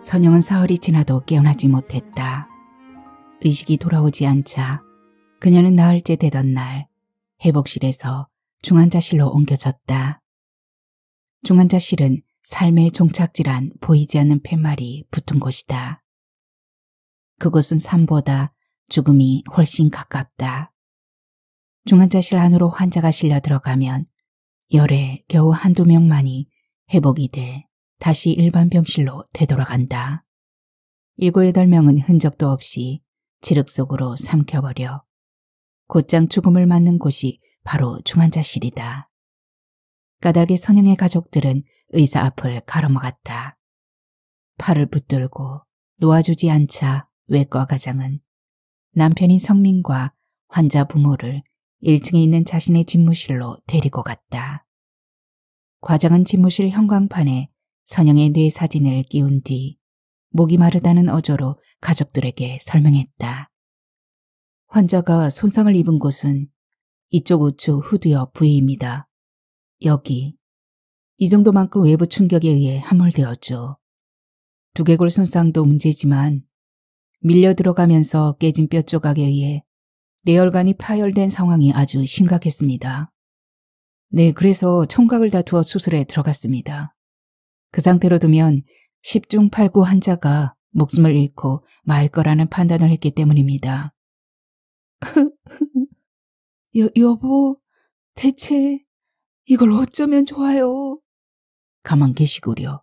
선영은 사흘이 지나도 깨어나지 못했다. 의식이 돌아오지 않자 그녀는 나흘째 되던 날 회복실에서 중환자실로 옮겨졌다. 중환자실은 삶의 종착지란 보이지 않는 팻말이 붙은 곳이다. 그곳은 산보다 죽음이 훨씬 가깝다. 중환자실 안으로 환자가 실려 들어가면 열에 겨우 한두 명만이 회복이 돼 다시 일반 병실로 되돌아간다. 일곱 여덟 명은 흔적도 없이 지륵 속으로 삼켜버려 곧장 죽음을 맞는 곳이 바로 중환자실이다. 까닭에 선영의 가족들은 의사 앞을 가로막았다. 팔을 붙들고 놓아주지 않자 외과 과장은 남편인 성민과 환자 부모를 1층에 있는 자신의 집무실로 데리고 갔다. 과장은 집무실 형광판에 선영의 뇌 사진을 끼운 뒤 목이 마르다는 어조로 가족들에게 설명했다. 환자가 손상을 입은 곳은 이쪽 우측 후드엽 부위입니다. 여기. 이 정도만큼 외부 충격에 의해 함몰되었죠. 두개골 손상도 문제지만 밀려 들어가면서 깨진 뼈 조각에 의해 뇌혈관이 파열된 상황이 아주 심각했습니다. 네, 그래서 총각을 다투어 수술에 들어갔습니다. 그 상태로 두면 십중팔구 환자가 목숨을 잃고 말 거라는 판단을 했기 때문입니다. <laughs> 여, 여보, 대체 이걸 어쩌면 좋아요? 가만 계시구려.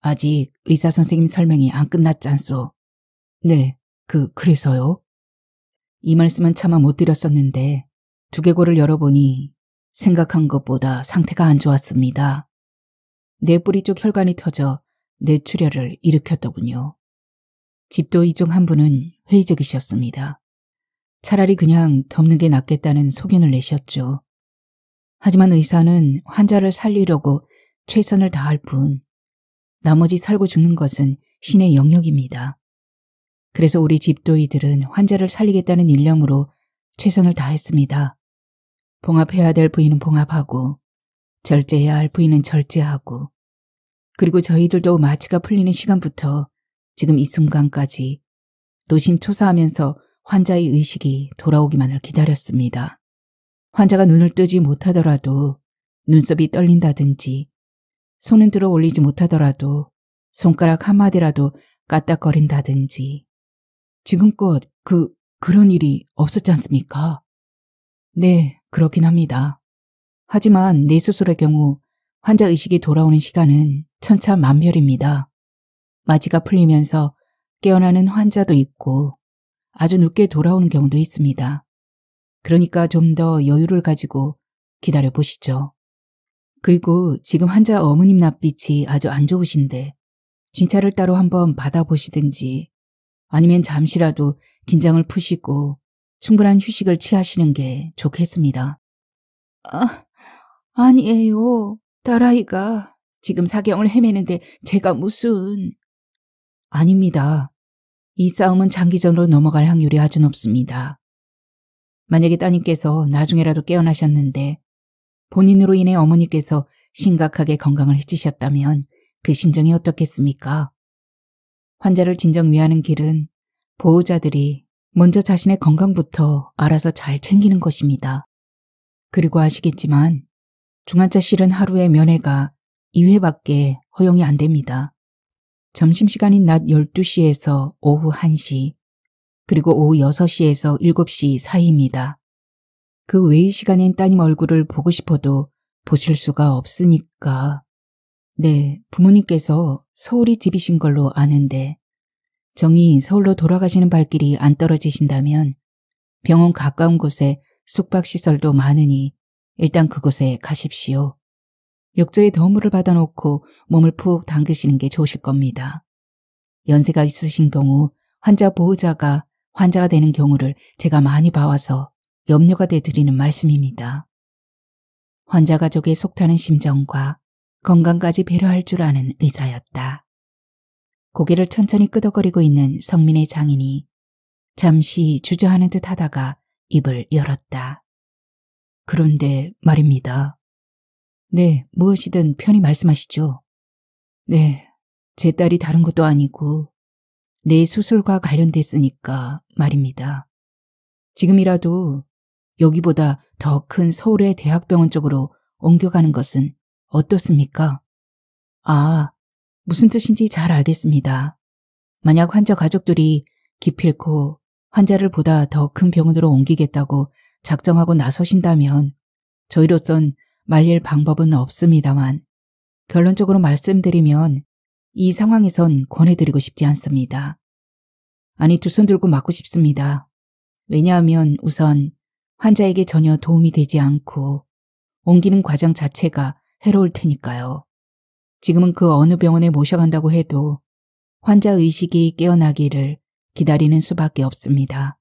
아직 의사 선생님 설명이 안 끝났지 않소. 네, 그, 그래서요? 이 말씀은 차마 못 드렸었는데 두개골을 열어보니 생각한 것보다 상태가 안 좋았습니다. 내뿌리쪽 혈관이 터져 뇌출혈을 일으켰더군요. 집도 이중 한 분은 회의적이셨습니다. 차라리 그냥 덮는 게 낫겠다는 소견을 내셨죠. 하지만 의사는 환자를 살리려고 최선을 다할 뿐 나머지 살고 죽는 것은 신의 영역입니다. 그래서 우리 집도이들은 환자를 살리겠다는 일념으로 최선을 다했습니다. 봉합해야 될 부인은 봉합하고 절제해야 할 부인은 절제하고 그리고 저희들도 마취가 풀리는 시간부터 지금 이 순간까지 노심초사하면서 환자의 의식이 돌아오기만을 기다렸습니다. 환자가 눈을 뜨지 못하더라도 눈썹이 떨린다든지 손은 들어 올리지 못하더라도 손가락 한마디라도 까딱거린다든지 지금껏 그 그런 일이 없었지 않습니까? 네, 그렇긴 합니다. 하지만 내수술의 경우 환자 의식이 돌아오는 시간은 천차만별입니다. 마지가 풀리면서 깨어나는 환자도 있고 아주 늦게 돌아오는 경우도 있습니다. 그러니까 좀 더 여유를 가지고 기다려 보시죠. 그리고 지금 환자 어머님 낯빛이 아주 안 좋으신데 진찰을 따로 한번 받아보시든지 아니면 잠시라도 긴장을 푸시고 충분한 휴식을 취하시는 게 좋겠습니다. 아, 아니에요. 딸아이가 지금 사경을 헤매는데 제가 무슨... 아닙니다. 이 싸움은 장기전으로 넘어갈 확률이 아주 높습니다. 만약에 따님께서 나중에라도 깨어나셨는데 본인으로 인해 어머니께서 심각하게 건강을 해치셨다면 그 심정이 어떻겠습니까? 환자를 진정 위하는 길은 보호자들이 먼저 자신의 건강부터 알아서 잘 챙기는 것입니다. 그리고 아시겠지만 중환자실은 하루에 면회가 2회밖에 허용이 안 됩니다. 점심시간인 낮 12시에서 오후 1시, 그리고 오후 6시에서 7시 사이입니다. 그 외의 시간엔 따님 얼굴을 보고 싶어도 보실 수가 없으니까. 네, 부모님께서 서울이 집이신 걸로 아는데 정이 서울로 돌아가시는 발길이 안 떨어지신다면 병원 가까운 곳에 숙박시설도 많으니 일단 그곳에 가십시오. 욕조에 덤물을 받아놓고 몸을 푹 담그시는 게 좋으실 겁니다. 연세가 있으신 경우 환자 보호자가 환자가 되는 경우를 제가 많이 봐와서 염려가 되드리는 말씀입니다. 환자 가족의 속타는 심정과 건강까지 배려할 줄 아는 의사였다. 고개를 천천히 끄덕거리고 있는 성민의 장인이 잠시 주저하는 듯 하다가 입을 열었다. 그런데 말입니다. 네, 무엇이든 편히 말씀하시죠. 네, 제 딸이 다른 것도 아니고 내 수술과 관련됐으니까 말입니다. 지금이라도 여기보다 더 큰 서울의 대학병원 쪽으로 옮겨가는 것은 어떻습니까? 아, 무슨 뜻인지 잘 알겠습니다. 만약 환자 가족들이 기필코 환자를 보다 더 큰 병원으로 옮기겠다고 작정하고 나서신다면 저희로선 말릴 방법은 없습니다만 결론적으로 말씀드리면 이 상황에선 권해드리고 싶지 않습니다. 아니 두 손 들고 맞고 싶습니다. 왜냐하면 우선 환자에게 전혀 도움이 되지 않고 옮기는 과정 자체가 해로울 테니까요. 지금은 그 어느 병원에 모셔간다고 해도 환자 의식이 깨어나기를 기다리는 수밖에 없습니다.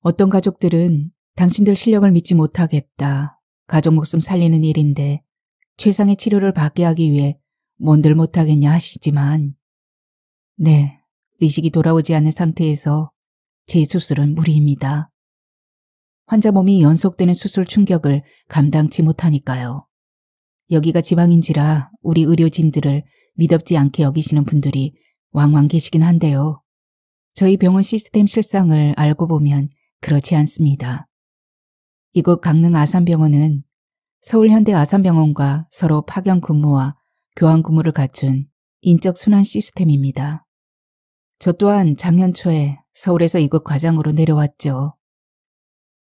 어떤 가족들은 당신들 실력을 믿지 못하겠다. 가족 목숨 살리는 일인데 최상의 치료를 받게 하기 위해 뭔들 못하겠냐 하시지만 네, 의식이 돌아오지 않은 상태에서 제 수술은 무리입니다. 환자 몸이 연속되는 수술 충격을 감당치 못하니까요. 여기가 지방인지라 우리 의료진들을 믿업지 않게 여기시는 분들이 왕왕 계시긴 한데요. 저희 병원 시스템 실상을 알고 보면 그렇지 않습니다. 이곳 강릉 아산병원은 서울현대 아산병원과 서로 파견 근무와 교환 근무를 갖춘 인적순환 시스템입니다. 저 또한 작년 초에 서울에서 이곳 과장으로 내려왔죠.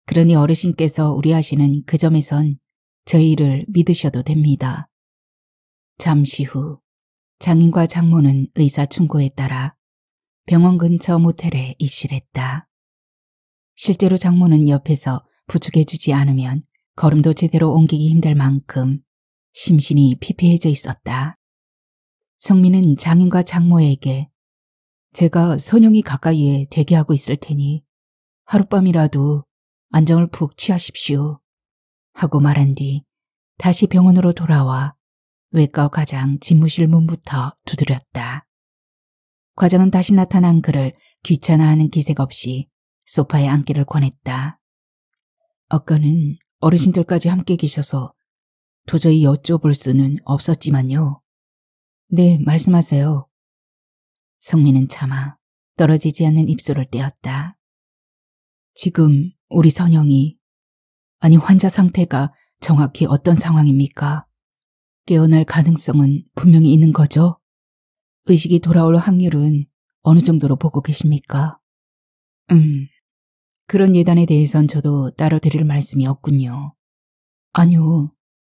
그러니 어르신께서 우리하시는그 점에선 저희를 믿으셔도 됩니다. 잠시 후 장인과 장모는 의사 충고에 따라 병원 근처 모텔에 입실했다. 실제로 장모는 옆에서 부축해주지 않으면 걸음도 제대로 옮기기 힘들 만큼 심신이 피폐해져 있었다. 성민은 장인과 장모에게 제가 선영이 가까이에 대기하고 있을 테니 하룻밤이라도 안정을 푹 취하십시오. 하고 말한 뒤 다시 병원으로 돌아와 외과 과장 집무실 문부터 두드렸다. 과장은 다시 나타난 그를 귀찮아하는 기색 없이 소파에 앉기를 권했다. 아까는 어르신들까지 함께 계셔서 도저히 여쭤볼 수는 없었지만요. 네, 말씀하세요. 성민은 차마 떨어지지 않는 입술을 떼었다. 지금 우리 선영이 아니 환자 상태가 정확히 어떤 상황입니까? 깨어날 가능성은 분명히 있는 거죠? 의식이 돌아올 확률은 어느 정도로 보고 계십니까? 음, 그런 예단에 대해선 저도 따로 드릴 말씀이 없군요. 아니요.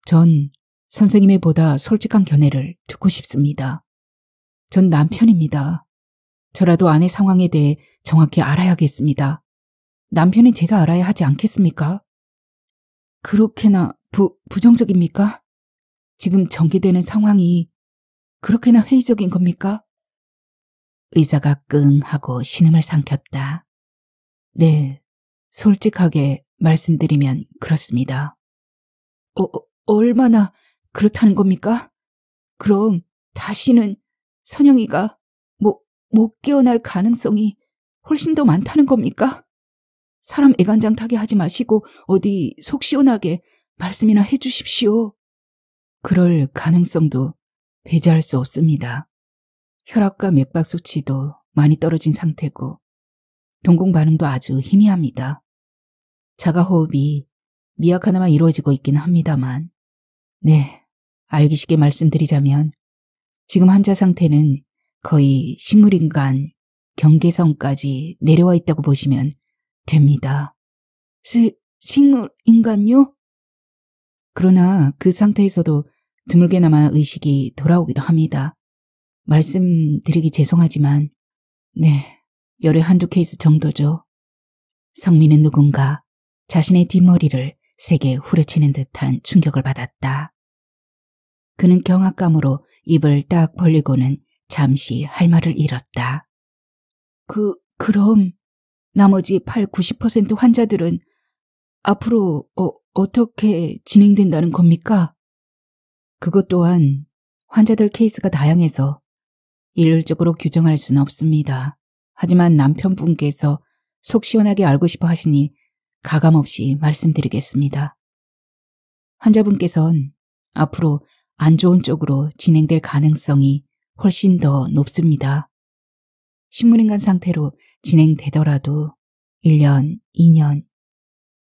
전 선생님의 보다 솔직한 견해를 듣고 싶습니다. 전 남편입니다. 저라도 아내 상황에 대해 정확히 알아야겠습니다. 남편이 제가 알아야 하지 않겠습니까? 그렇게나 부, 부정적입니까? 지금 전개되는 상황이 그렇게나 회의적인 겁니까? 의사가 끙 하고 신음을 삼켰다. 네, 솔직하게 말씀드리면 그렇습니다. 어, 어, 얼마나 그렇다는 겁니까? 그럼 다시는 선영이가 뭐, 못 깨어날 가능성이 훨씬 더 많다는 겁니까? 사람 애간장 타게 하지 마시고 어디 속 시원하게 말씀이나 해주십시오. 그럴 가능성도 배제할 수 없습니다. 혈압과 맥박 수치도 많이 떨어진 상태고 동공 반응도 아주 희미합니다. 자가호흡이 미약 하나마 이루어지고 있기는 합니다만 네, 알기 쉽게 말씀드리자면 지금 환자 상태는 거의 식물인간 경계선까지 내려와 있다고 보시면 됩니다. 시, 식물인간요? 그러나 그 상태에서도 드물게나마 의식이 돌아오기도 합니다. 말씀드리기 죄송하지만 네, 열에 한두 케이스 정도죠. 성민은 누군가 자신의 뒷머리를 세게 후려치는 듯한 충격을 받았다. 그는 경악감으로 입을 딱 벌리고는 잠시 할 말을 잃었다. 그, 그럼 나머지 8, 90% 환자들은 앞으로 어, 어떻게 진행된다는 겁니까? 그것 또한 환자들 케이스가 다양해서 일률적으로 규정할 수는 없습니다. 하지만 남편분께서 속 시원하게 알고 싶어 하시니 가감없이 말씀드리겠습니다. 환자분께선 앞으로 안 좋은 쪽으로 진행될 가능성이 훨씬 더 높습니다. 식물인간 상태로 진행되더라도 1년, 2년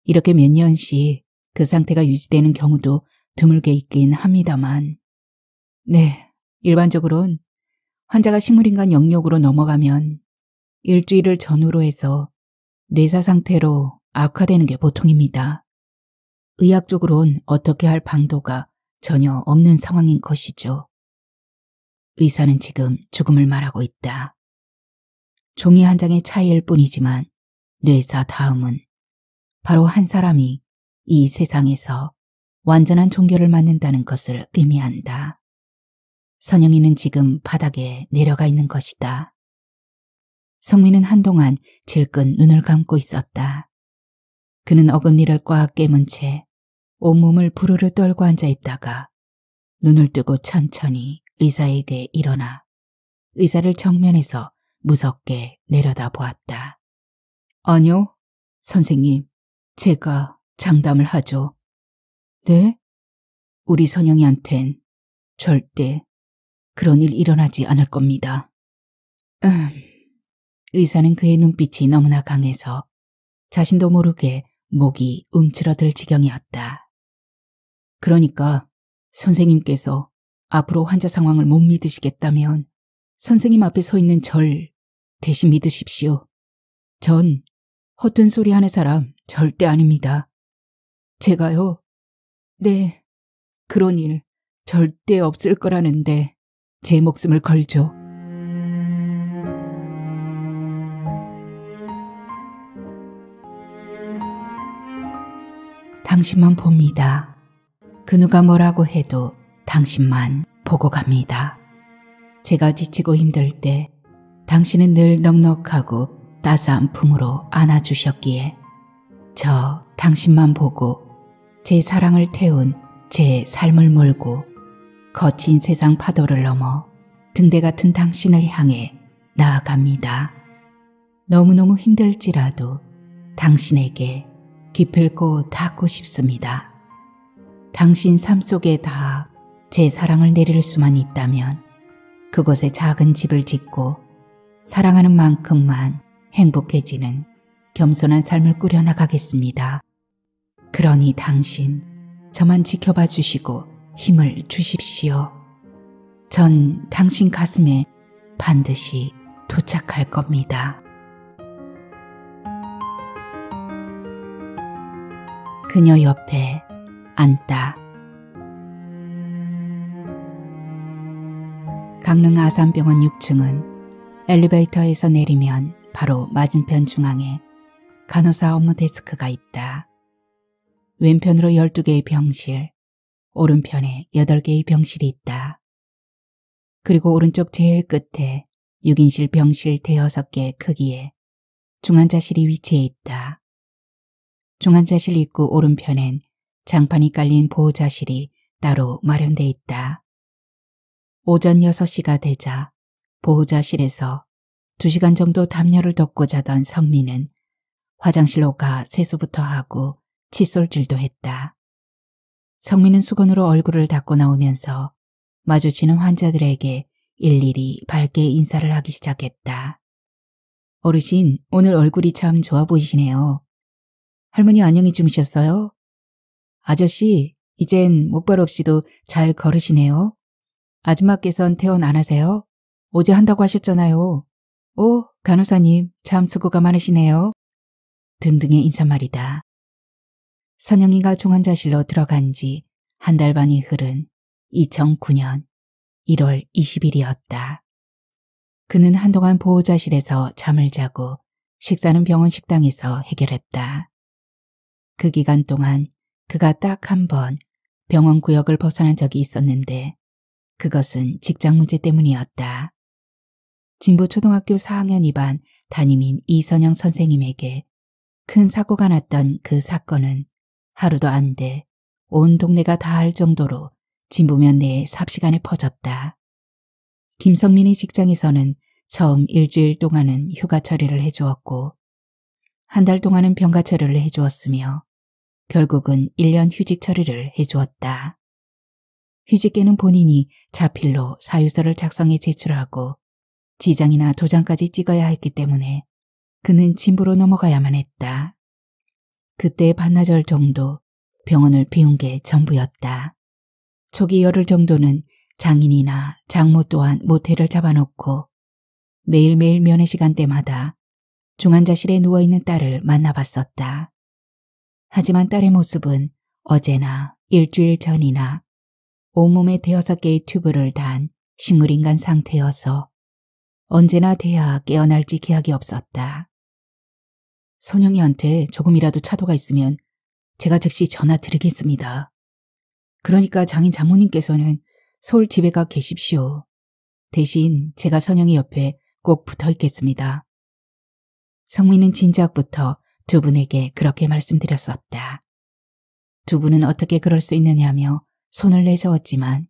이렇게 몇 년씩 그 상태가 유지되는 경우도 드물게 있긴 합니다만 네, 일반적으로는 환자가 식물인간 영역으로 넘어가면 일주일을 전후로 해서 뇌사 상태로 악화되는 게 보통입니다. 의학적으론 어떻게 할 방도가 전혀 없는 상황인 것이죠. 의사는 지금 죽음을 말하고 있다. 종이 한 장의 차이일 뿐이지만 뇌사 다음은 바로 한 사람이 이 세상에서 완전한 종결을 맞는다는 것을 의미한다. 선영이는 지금 바닥에 내려가 있는 것이다. 성민은 한동안 질끈 눈을 감고 있었다. 그는 어금니를 꽉 깨문 채 온몸을 부르르 떨고 앉아 있다가 눈을 뜨고 천천히 의사에게 일어나 의사를 정면에서 무섭게 내려다 보았다. 아니요, 선생님. 제가 장담을 하죠. 네? 우리 선영이한텐 절대 그런 일 일어나지 않을 겁니다. 음... 의사는 그의 눈빛이 너무나 강해서 자신도 모르게 목이 움츠러들 지경이었다. 그러니까 선생님께서 앞으로 환자 상황을 못 믿으시겠다면 선생님 앞에 서 있는 절 대신 믿으십시오. 전 헛된 소리 하는 사람 절대 아닙니다. 제가요? 네, 그런 일 절대 없을 거라는데 제 목숨을 걸죠. 당신만 봅니다. 그 누가 뭐라고 해도 당신만 보고 갑니다. 제가 지치고 힘들 때 당신은 늘 넉넉하고 따스한 품으로 안아주셨기에 저 당신만 보고 제 사랑을 태운 제 삶을 몰고 거친 세상 파도를 넘어 등대 같은 당신을 향해 나아갑니다. 너무너무 힘들지라도 당신에게 깊을코 닿고 싶습니다. 당신 삶 속에 다 제 사랑을 내릴 수만 있다면 그곳에 작은 집을 짓고 사랑하는 만큼만 행복해지는 겸손한 삶을 꾸려나가겠습니다. 그러니 당신 저만 지켜봐 주시고 힘을 주십시오. 전 당신 가슴에 반드시 도착할 겁니다. 그녀 옆에 앉다. 강릉 아산병원 6층은 엘리베이터에서 내리면 바로 맞은편 중앙에 간호사 업무 데스크가 있다. 왼편으로 12개의 병실, 오른편에 8개의 병실이 있다. 그리고 오른쪽 제일 끝에 6인실 병실 대여섯 개크기에 중환자실이 위치해 있다. 중환자실 입구 오른편엔 장판이 깔린 보호자실이 따로 마련돼 있다. 오전 6시가 되자 보호자실에서 2시간 정도 담요를 덮고 자던 성민은 화장실로 가 세수부터 하고 칫솔질도 했다. 성민은 수건으로 얼굴을 닦고 나오면서 마주치는 환자들에게 일일이 밝게 인사를 하기 시작했다. 어르신, 오늘 얼굴이 참 좋아 보이시네요. 할머니 안녕히 주무셨어요? 아저씨, 이젠 목발 없이도 잘 걸으시네요. 아줌마께선 퇴원 안 하세요? 어제 한다고 하셨잖아요. 오, 어, 간호사님, 참 수고가 많으시네요. 등등의 인사말이다. 선영이가 종환자실로 들어간 지 한 달 반이 흐른 2009년 1월 20일이었다. 그는 한동안 보호자실에서 잠을 자고 식사는 병원 식당에서 해결했다. 그 기간 동안 그가 딱 한 번 병원 구역을 벗어난 적이 있었는데 그것은 직장 문제 때문이었다. 진보초등학교 4학년 2반 담임인 이선영 선생님에게 큰 사고가 났던 그 사건은 하루도 안 돼 온 동네가 다알 정도로 진보면 내에 삽시간에 퍼졌다. 김성민의 직장에서는 처음 일주일 동안은 휴가 처리를 해주었고 한달 동안은 병가 처리를 해주었으며 결국은 1년 휴직 처리를 해주었다. 휴직계는 본인이 자필로 사유서를 작성해 제출하고 지장이나 도장까지 찍어야 했기 때문에 그는 진부로 넘어가야만 했다. 그때 반나절 정도 병원을 비운 게 전부였다. 초기 열흘 정도는 장인이나 장모 또한 모텔을 잡아놓고 매일매일 면회 시간대마다 중환자실에 누워있는 딸을 만나봤었다. 하지만 딸의 모습은 어제나 일주일 전이나 온몸에 대여섯 개의 튜브를 단 식물인간 상태여서 언제나 돼야 깨어날지 기약이 없었다. 선영이한테 조금이라도 차도가 있으면 제가 즉시 전화 드리겠습니다. 그러니까 장인 장모님께서는 서울 집에 가 계십시오. 대신 제가 선영이 옆에 꼭 붙어 있겠습니다. 성민은 진작부터 두 분에게 그렇게 말씀드렸었다. 두 분은 어떻게 그럴 수 있느냐며 손을 내세웠지만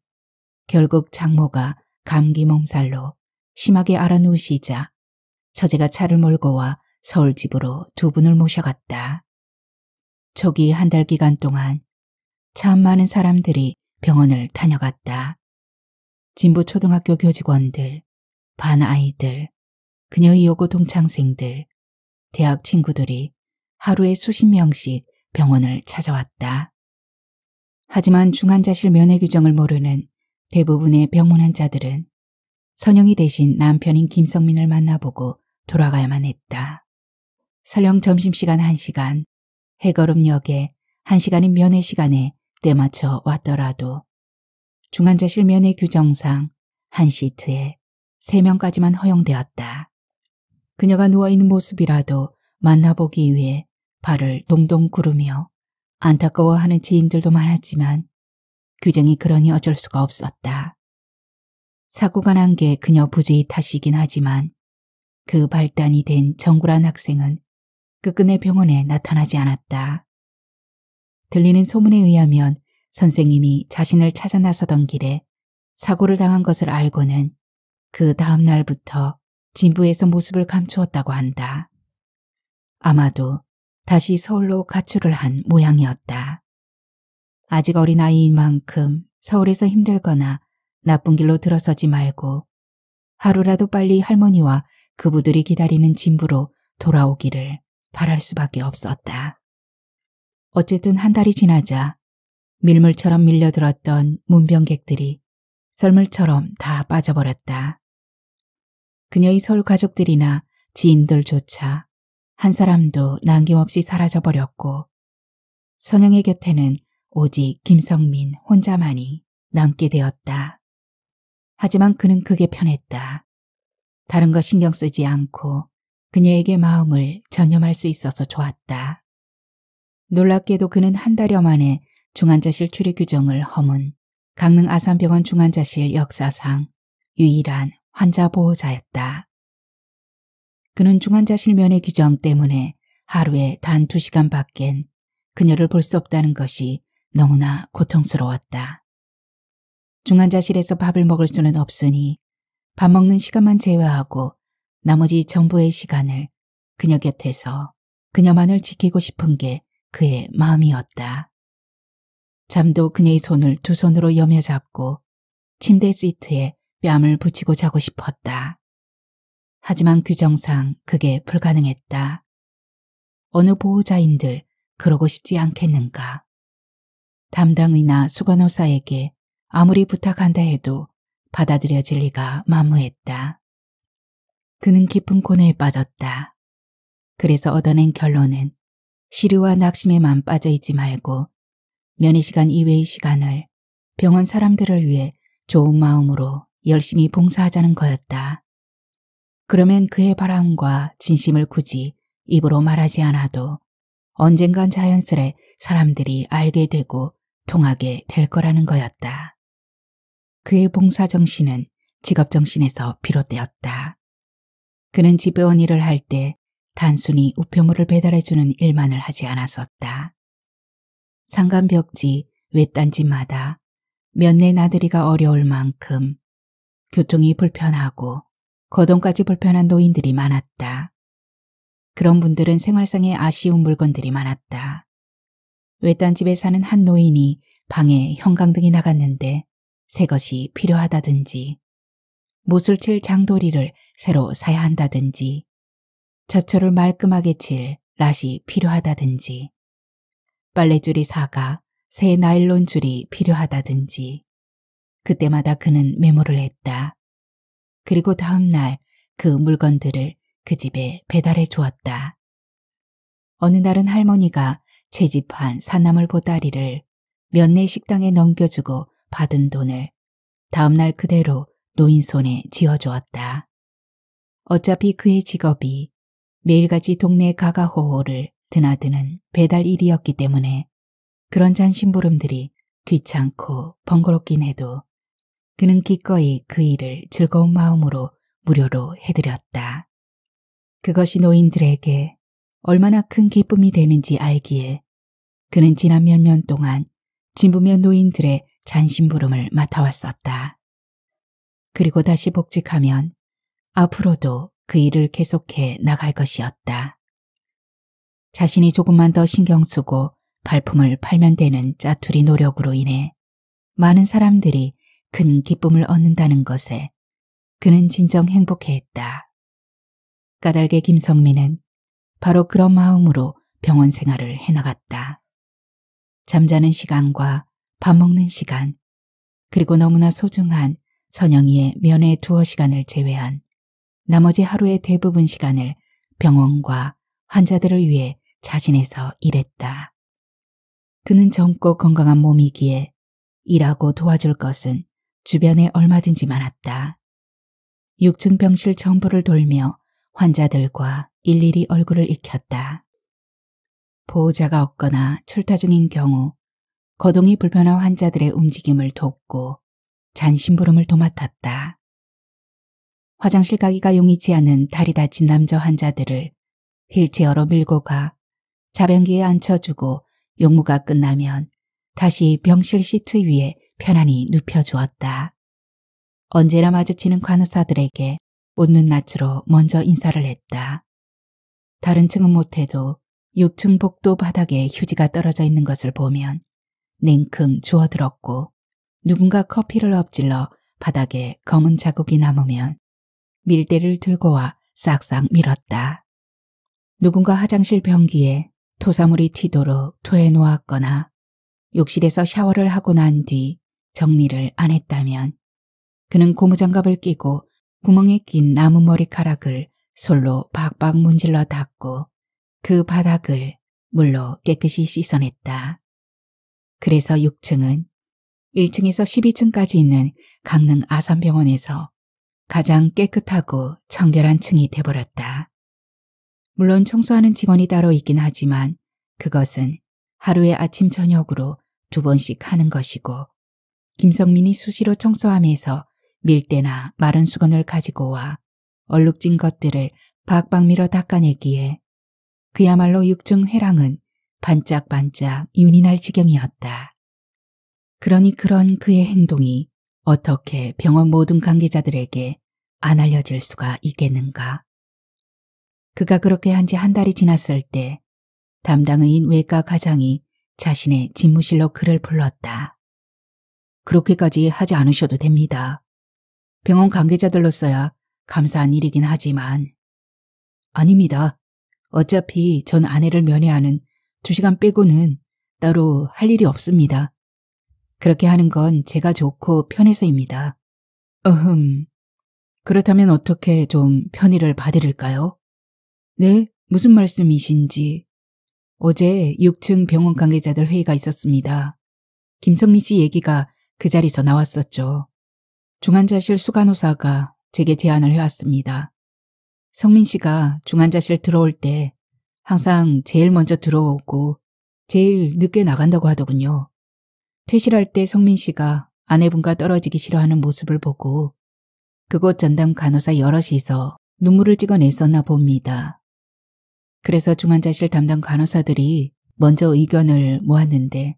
결국 장모가 감기 몸살로 심하게 알아누우시자 서재가 차를 몰고 와 서울집으로 두 분을 모셔갔다. 초기 한 달 기간 동안 참 많은 사람들이 병원을 다녀갔다. 진부초등학교 교직원들, 반아이들, 그녀의 요구 동창생들, 대학 친구들이 하루에 수십 명씩 병원을 찾아왔다. 하지만 중환자실 면회 규정을 모르는 대부분의 병문 환자들은 선영이 대신 남편인 김성민을 만나보고 돌아가야만 했다. 설령 점심시간 1시간, 해걸음역에 1시간인 면회 시간에 때맞춰 왔더라도 중환자실 면회 규정상 한 시트에 3명까지만 허용되었다. 그녀가 누워있는 모습이라도 만나보기 위해 발을 동동 구르며 안타까워하는 지인들도 많았지만 규정이 그러니 어쩔 수가 없었다. 사고가 난 게 그녀 부지의 탓이긴 하지만 그 발단이 된 정구란 학생은 끝끝내 병원에 나타나지 않았다. 들리는 소문에 의하면 선생님이 자신을 찾아 나서던 길에 사고를 당한 것을 알고는 그 다음 날부터 진부에서 모습을 감추었다고 한다. 아마도 다시 서울로 가출을 한 모양이었다. 아직 어린아이인 만큼 서울에서 힘들거나 나쁜 길로 들어서지 말고 하루라도 빨리 할머니와 그부들이 기다리는 진부로 돌아오기를 바랄 수밖에 없었다. 어쨌든 한 달이 지나자 밀물처럼 밀려들었던 문병객들이 썰물처럼 다 빠져버렸다. 그녀의 서울 가족들이나 지인들조차 한 사람도 남김없이 사라져버렸고 선영의 곁에는 오직 김성민 혼자만이 남게 되었다. 하지만 그는 그게 편했다. 다른 거 신경 쓰지 않고 그녀에게 마음을 전념할 수 있어서 좋았다. 놀랍게도 그는 한 달여 만에 중환자실 출입 규정을 허문 강릉 아산병원 중환자실 역사상 유일한 환자 보호자였다. 그는 중환자 실면의 규정 때문에 하루에 단 2시간 밖엔 그녀를 볼 수 없다는 것이 너무나 고통스러웠다. 중환자실에서 밥을 먹을 수는 없으니 밥 먹는 시간만 제외하고 나머지 전부의 시간을 그녀 곁에서 그녀만을 지키고 싶은 게 그의 마음이었다. 잠도 그녀의 손을 두 손으로 여며 잡고 침대 시트에 뺨을 붙이고 자고 싶었다. 하지만 규정상 그게 불가능했다. 어느 보호자인들 그러고 싶지 않겠는가. 담당의나 수간호사에게 아무리 부탁한다 해도 받아들여질 리가 만무했다. 그는 깊은 고뇌에 빠졌다. 그래서 얻어낸 결론은 시류와 낙심에만 빠져있지 말고 면회시간 이외의 시간을 병원 사람들을 위해 좋은 마음으로 열심히 봉사하자는 거였다. 그러면 그의 바람과 진심을 굳이 입으로 말하지 않아도 언젠간 자연스레 사람들이 알게 되고 통하게 될 거라는 거였다. 그의 봉사정신은 직업정신에서 비롯되었다. 그는 집배원 일을 할 때 단순히 우표물을 배달해주는 일만을 하지 않았었다. 상간벽지 외딴집마다 몇 내 나들이가 어려울 만큼 교통이 불편하고 거동까지 불편한 노인들이 많았다. 그런 분들은 생활상의 아쉬운 물건들이 많았다. 외딴 집에 사는 한 노인이 방에 형광등이 나갔는데 새 것이 필요하다든지 못을 칠 장도리를 새로 사야 한다든지 잡초를 말끔하게 칠 낫이 필요하다든지 빨래줄이 사가 새 나일론 줄이 필요하다든지 그때마다 그는 메모를 했다. 그리고 다음 날 그 물건들을 그 집에 배달해 주었다. 어느 날은 할머니가 채집한 사나물 보따리를 면내 식당에 넘겨주고 받은 돈을 다음 날 그대로 노인 손에 지어주었다. 어차피 그의 직업이 매일같이 동네 가가호호를 드나드는 배달 일이었기 때문에 그런 잔심부름들이 귀찮고 번거롭긴 해도 그는 기꺼이 그 일을 즐거운 마음으로 무료로 해드렸다. 그것이 노인들에게 얼마나 큰 기쁨이 되는지 알기에 그는 지난 몇 년 동안 진부면 노인들의 잔심부름을 맡아왔었다. 그리고 다시 복직하면 앞으로도 그 일을 계속해 나갈 것이었다. 자신이 조금만 더 신경 쓰고 발품을 팔면 되는 짜투리 노력으로 인해 많은 사람들이 큰 기쁨을 얻는다는 것에 그는 진정 행복해했다. 까닭에 김성민은 바로 그런 마음으로 병원 생활을 해나갔다. 잠자는 시간과 밥 먹는 시간, 그리고 너무나 소중한 선영이의 면회 투어 시간을 제외한 나머지 하루의 대부분 시간을 병원과 환자들을 위해 자진해서 일했다. 그는 젊고 건강한 몸이기에 일하고 도와줄 것은 주변에 얼마든지 많았다. 6층 병실 전부를 돌며 환자들과 일일이 얼굴을 익혔다. 보호자가 없거나 출타 중인 경우 거동이 불편한 환자들의 움직임을 돕고 잔심부름을 도맡았다. 화장실 가기가 용이치 않은 다리 다친 남자 환자들을 휠체어로 밀고 가 자변기에 앉혀주고 용무가 끝나면 다시 병실 시트 위에 편안히 눕혀주었다. 언제나 마주치는 간호사들에게 웃는 낯으로 먼저 인사를 했다. 다른 층은 못해도 6층 복도 바닥에 휴지가 떨어져 있는 것을 보면 냉큼 주워들었고 누군가 커피를 엎질러 바닥에 검은 자국이 남으면 밀대를 들고 와 싹싹 밀었다. 누군가 화장실 변기에 토사물이 튀도록 토해 놓았거나 욕실에서 샤워를 하고 난뒤 정리를 안 했다면 그는 고무장갑을 끼고 구멍에 낀 나무 머리카락을 솔로 박박 문질러 닦고 그 바닥을 물로 깨끗이 씻어냈다. 그래서 6층은 1층에서 12층까지 있는 강릉 아산병원에서 가장 깨끗하고 청결한 층이 돼버렸다. 물론 청소하는 직원이 따로 있긴 하지만 그것은 하루의 아침 저녁으로 두 번씩 하는 것이고 김성민이 수시로 청소함에서 밀대나 마른 수건을 가지고 와 얼룩진 것들을 박박 밀어 닦아내기에 그야말로 육층 회랑은 반짝반짝 윤이 날 지경이었다. 그러니 그런 그의 행동이 어떻게 병원 모든 관계자들에게 안 알려질 수가 있겠는가. 그가 그렇게 한 지 한 달이 지났을 때 담당의인 외과 과장이 자신의 집무실로 그를 불렀다. 그렇게까지 하지 않으셔도 됩니다. 병원 관계자들로서야 감사한 일이긴 하지만 아닙니다. 어차피 전 아내를 면회하는 2시간 빼고는 따로 할 일이 없습니다. 그렇게 하는 건 제가 좋고 편해서입니다. 어흠. 그렇다면 어떻게 좀 편의를 받으릴까요? 네? 무슨 말씀이신지. 어제 6층 병원 관계자들 회의가 있었습니다. 김성민 씨 얘기가 그 자리에서 나왔었죠. 중환자실 수간호사가 제게 제안을 해왔습니다. 성민 씨가 중환자실 들어올 때 항상 제일 먼저 들어오고 제일 늦게 나간다고 하더군요. 퇴실할 때 성민 씨가 아내분과 떨어지기 싫어하는 모습을 보고 그곳 전담 간호사 여럿이서 눈물을 찍어냈었나 봅니다. 그래서 중환자실 담당 간호사들이 먼저 의견을 모았는데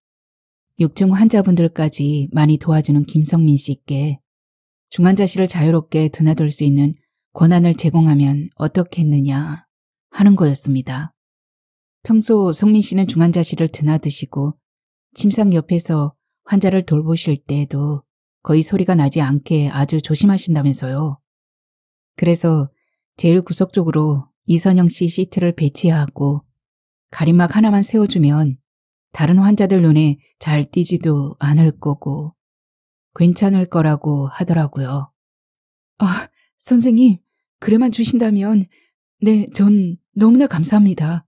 육증 환자분들까지 많이 도와주는 김성민 씨께 중환자실을 자유롭게 드나들 수 있는 권한을 제공하면 어떻겠느냐 하는 거였습니다. 평소 성민 씨는 중환자실을 드나드시고 침상 옆에서 환자를 돌보실 때에도 거의 소리가 나지 않게 아주 조심하신다면서요. 그래서 제일 구석 쪽으로 이선영 씨 시트를 배치하고 가림막 하나만 세워주면 다른 환자들 눈에 잘 띄지도 않을 거고 괜찮을 거라고 하더라고요. 아, 선생님, 그래만 주신다면 네, 전 너무나 감사합니다.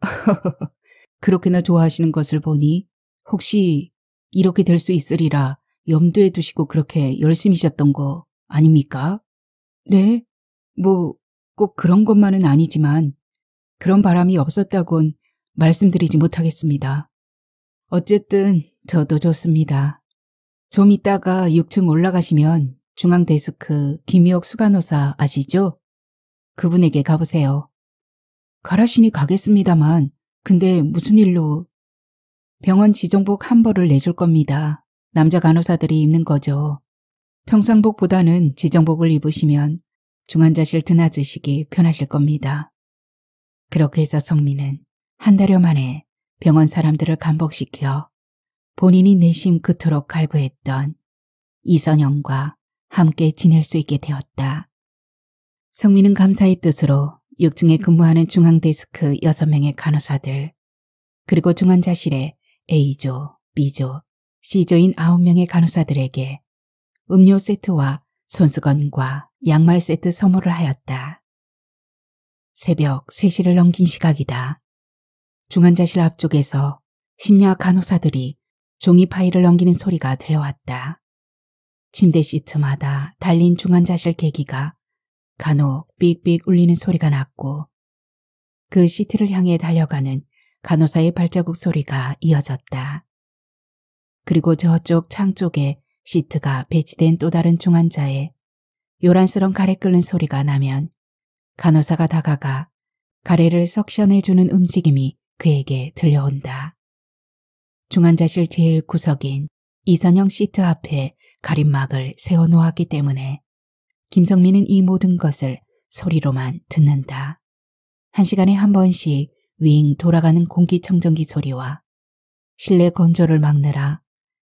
<laughs> 그렇게나 좋아하시는 것을 보니 혹시 이렇게 될 수 있으리라 염두에 두시고 그렇게 열심히셨던 거 아닙니까? 네, 뭐 꼭 그런 것만은 아니지만 그런 바람이 없었다곤 말씀드리지 못하겠습니다. 어쨌든 저도 좋습니다. 좀있다가 6층 올라가시면 중앙데스크 김희옥 수간호사 아시죠? 그분에게 가보세요. 가라시니 가겠습니다만 근데 무슨 일로 병원 지정복 한 벌을 내줄 겁니다. 남자 간호사들이 입는 거죠. 평상복보다는 지정복을 입으시면 중환자실 드나드시기 편하실 겁니다. 그렇게 해서 성민은 한 달여 만에 병원 사람들을 감복시켜 본인이 내심 그토록 갈구했던 이선영과 함께 지낼 수 있게 되었다. 성민은 감사의 뜻으로 6층에 근무하는 중앙데스크 6명의 간호사들 그리고 중환자실에 A조, B조, C조인 9명의 간호사들에게 음료 세트와 손수건과 양말 세트 선물을 하였다. 새벽 3시를 넘긴 시각이다. 중환자실 앞쪽에서 심야 간호사들이 종이 파일을 넘기는 소리가 들려왔다. 침대 시트마다 달린 중환자실 계기가 간혹 삑삑 울리는 소리가 났고 그 시트를 향해 달려가는 간호사의 발자국 소리가 이어졌다. 그리고 저쪽 창 쪽에 시트가 배치된 또 다른 중환자에 요란스런 가래 끓는 소리가 나면 간호사가 다가가 가래를 석션해주는 움직임이 그에게 들려온다. 중환자실 제일 구석인 이선영 시트 앞에 가림막을 세워놓았기 때문에 김성민은 이 모든 것을 소리로만 듣는다. 한 시간에 한 번씩 윙 돌아가는 공기청정기 소리와 실내 건조를 막느라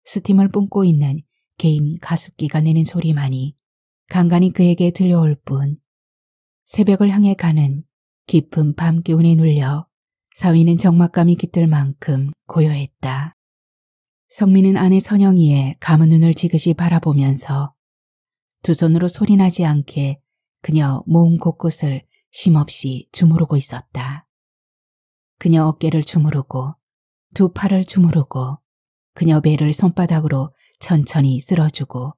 스팀을 뿜고 있는 개인 가습기가 내는 소리만이 간간히 그에게 들려올 뿐 새벽을 향해 가는 깊은 밤 기운에 눌려 사위는 적막감이 깃들 만큼 고요했다. 성민은 아내 선영이의 감은 눈을 지그시 바라보면서 두 손으로 소리나지 않게 그녀 몸 곳곳을 심없이 주무르고 있었다. 그녀 어깨를 주무르고 두 팔을 주무르고 그녀 배를 손바닥으로 천천히 쓸어주고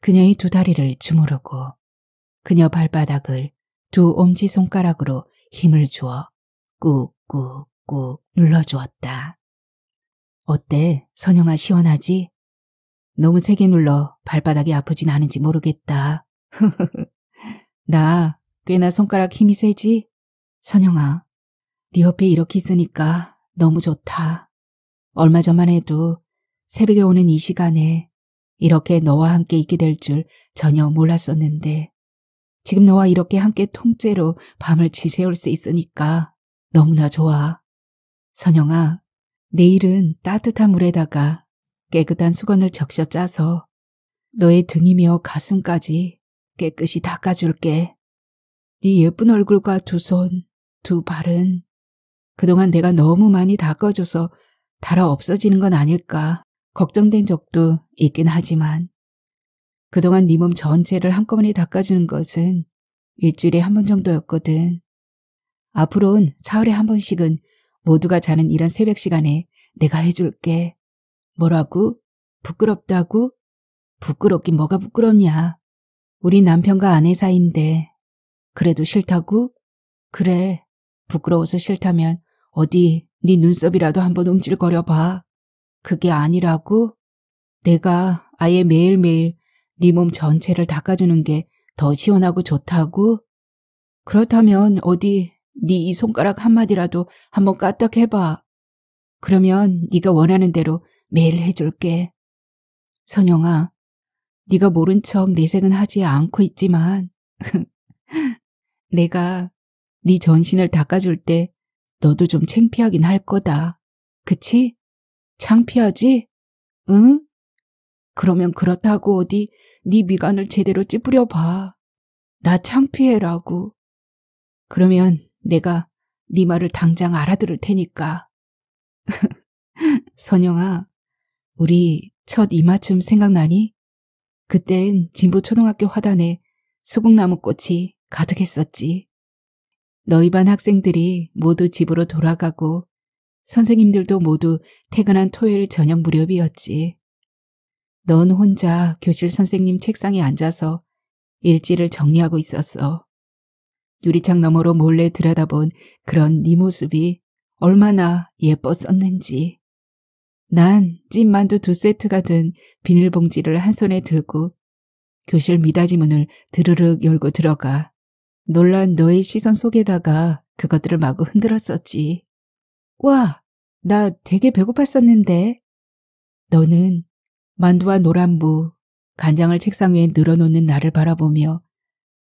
그녀의 두 다리를 주무르고 그녀 발바닥을 두 엄지손가락으로 힘을 주어 꾹 꾹꾹 눌러주었다. 어때? 선영아 시원하지? 너무 세게 눌러 발바닥이 아프진 않은지 모르겠다. <laughs> 나 꽤나 손가락 힘이 세지? 선영아, 네 옆에 이렇게 있으니까 너무 좋다. 얼마 전만 해도 새벽에 오는 이 시간에 이렇게 너와 함께 있게 될 줄 전혀 몰랐었는데 지금 너와 이렇게 함께 통째로 밤을 지새울 수 있으니까 너무나 좋아. 선영아, 내일은 따뜻한 물에다가 깨끗한 수건을 적셔 짜서 너의 등이며 가슴까지 깨끗이 닦아줄게. 네 예쁜 얼굴과 두 손, 두 발은 그동안 내가 너무 많이 닦아줘서 달아 없어지는 건 아닐까 걱정된 적도 있긴 하지만 그동안 네 몸 전체를 한꺼번에 닦아주는 것은 일주일에 한 번 정도였거든. 앞으로는 사흘에 한 번씩은 모두가 자는 이런 새벽 시간에 내가 해줄게. 뭐라고? 부끄럽다고? 부끄럽긴 뭐가 부끄럽냐. 우리 남편과 아내 사이인데. 그래도 싫다고? 그래. 부끄러워서 싫다면 어디 네 눈썹이라도 한 번 움찔거려봐. 그게 아니라고? 내가 아예 매일매일 네 몸 전체를 닦아주는 게 더 시원하고 좋다고? 그렇다면 어디 네이 손가락 한마디라도 한번 까딱해봐. 그러면 네가 원하는 대로 매일 해줄게. 선영아, 네가 모른 척 내색은 하지 않고 있지만 <laughs> 내가 네 전신을 닦아줄 때 너도 좀 창피하긴 할 거다. 그치? 창피하지? 응? 그러면 그렇다고 어디 네 미간을 제대로 찌푸려봐. 나 창피해라고. 그러면 내가 네 말을 당장 알아들을 테니까. <laughs> 선영아, 우리 첫이마춤 생각나니? 그땐 진보초등학교 화단에 수국나무 꽃이 가득했었지. 너희 반 학생들이 모두 집으로 돌아가고 선생님들도 모두 퇴근한 토요일 저녁 무렵이었지. 넌 혼자 교실 선생님 책상에 앉아서 일지를 정리하고 있었어. 유리창 너머로 몰래 들여다본 그런 네 모습이 얼마나 예뻤었는지. 난 찐만두 두 세트가 든 비닐봉지를 한 손에 들고 교실 미닫이 문을 드르륵 열고 들어가 놀란 너의 시선 속에다가 그것들을 마구 흔들었었지. 와, 나 되게 배고팠었는데. 너는 만두와 노란무, 간장을 책상 위에 늘어놓는 나를 바라보며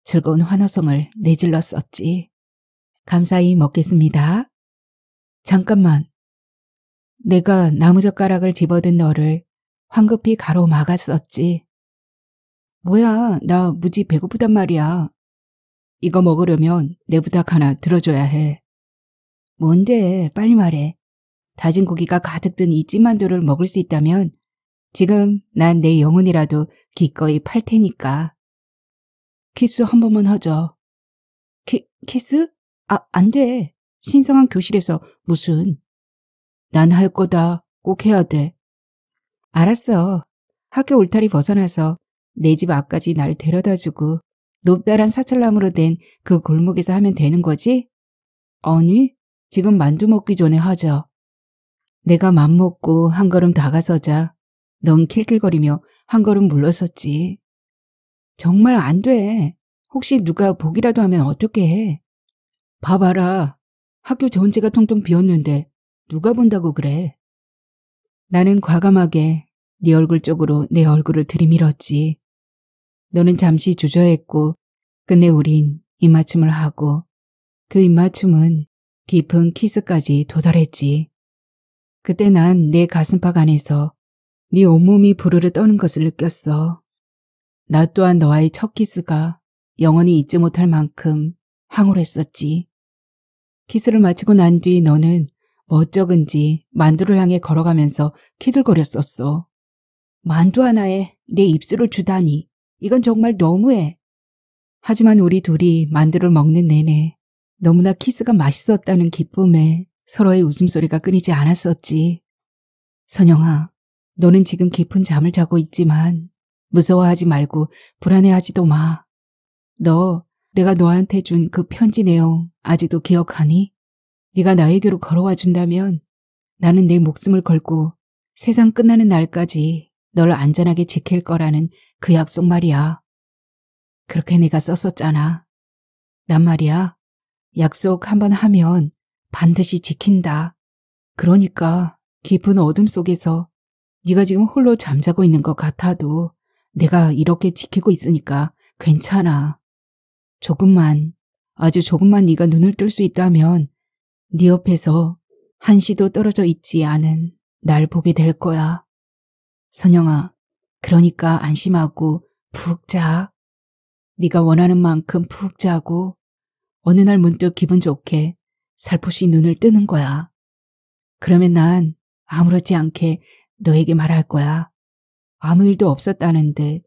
즐거운 환호성을 내질렀었지. 감사히 먹겠습니다. 잠깐만. 내가 나무젓가락을 집어든 너를 황급히 가로막았었지. 뭐야, 나 무지 배고프단 말이야. 이거 먹으려면 내 부탁 하나 들어줘야 해. 뭔데, 빨리 말해. 다진 고기가 가득 든 이찐만두를 먹을 수 있다면 지금 난 내 영혼이라도 기꺼이 팔 테니까. 키스 한 번만 하자. 키, 키스? 아, 안 돼. 신성한 교실에서 무슨. 난 할 거다. 꼭 해야 돼. 알았어. 학교 울타리 벗어나서 내 집 앞까지 날 데려다주고 높다란 사철나무로 된 그 골목에서 하면 되는 거지? 아니, 지금 만두 먹기 전에 하자. 내가 맘먹고 한 걸음 다가서자 넌 킬킬거리며 한 걸음 물러섰지. 정말 안 돼. 혹시 누가 보기라도 하면 어떻게 해? 봐봐라. 학교 전체가 통통 비었는데 누가 본다고 그래? 나는 과감하게 네 얼굴 쪽으로 내 얼굴을 들이밀었지. 너는 잠시 주저했고 끝내 우린 입맞춤을 하고 그 입맞춤은 깊은 키스까지 도달했지. 그때 난 내 가슴팍 안에서 네 온몸이 부르르 떠는 것을 느꼈어. 나 또한 너와의 첫 키스가 영원히 잊지 못할 만큼 황홀했었지. 키스를 마치고 난 뒤 너는 멋쩍은지 만두를 향해 걸어가면서 키들거렸었어. 만두 하나에 내 입술을 주다니 이건 정말 너무해. 하지만 우리 둘이 만두를 먹는 내내 너무나 키스가 맛있었다는 기쁨에 서로의 웃음소리가 끊이지 않았었지. 선영아, 너는 지금 깊은 잠을 자고 있지만 무서워하지 말고 불안해하지도 마. 너 내가 너한테 준 그 편지 내용 아직도 기억하니? 네가 나에게로 걸어와 준다면 나는 내 목숨을 걸고 세상 끝나는 날까지 널 안전하게 지킬 거라는 그 약속 말이야. 그렇게 내가 썼었잖아. 난 말이야. 약속 한번 하면 반드시 지킨다. 그러니까 깊은 어둠 속에서 네가 지금 홀로 잠자고 있는 것 같아도 내가 이렇게 지키고 있으니까 괜찮아. 조금만, 아주 조금만 네가 눈을 뜰 수 있다면 네 옆에서 한시도 떨어져 있지 않은 날 보게 될 거야. 선영아, 그러니까 안심하고 푹 자. 네가 원하는 만큼 푹 자고 어느 날 문득 기분 좋게 살포시 눈을 뜨는 거야. 그러면 난 아무렇지 않게 너에게 말할 거야. 아무 일도 없었다는데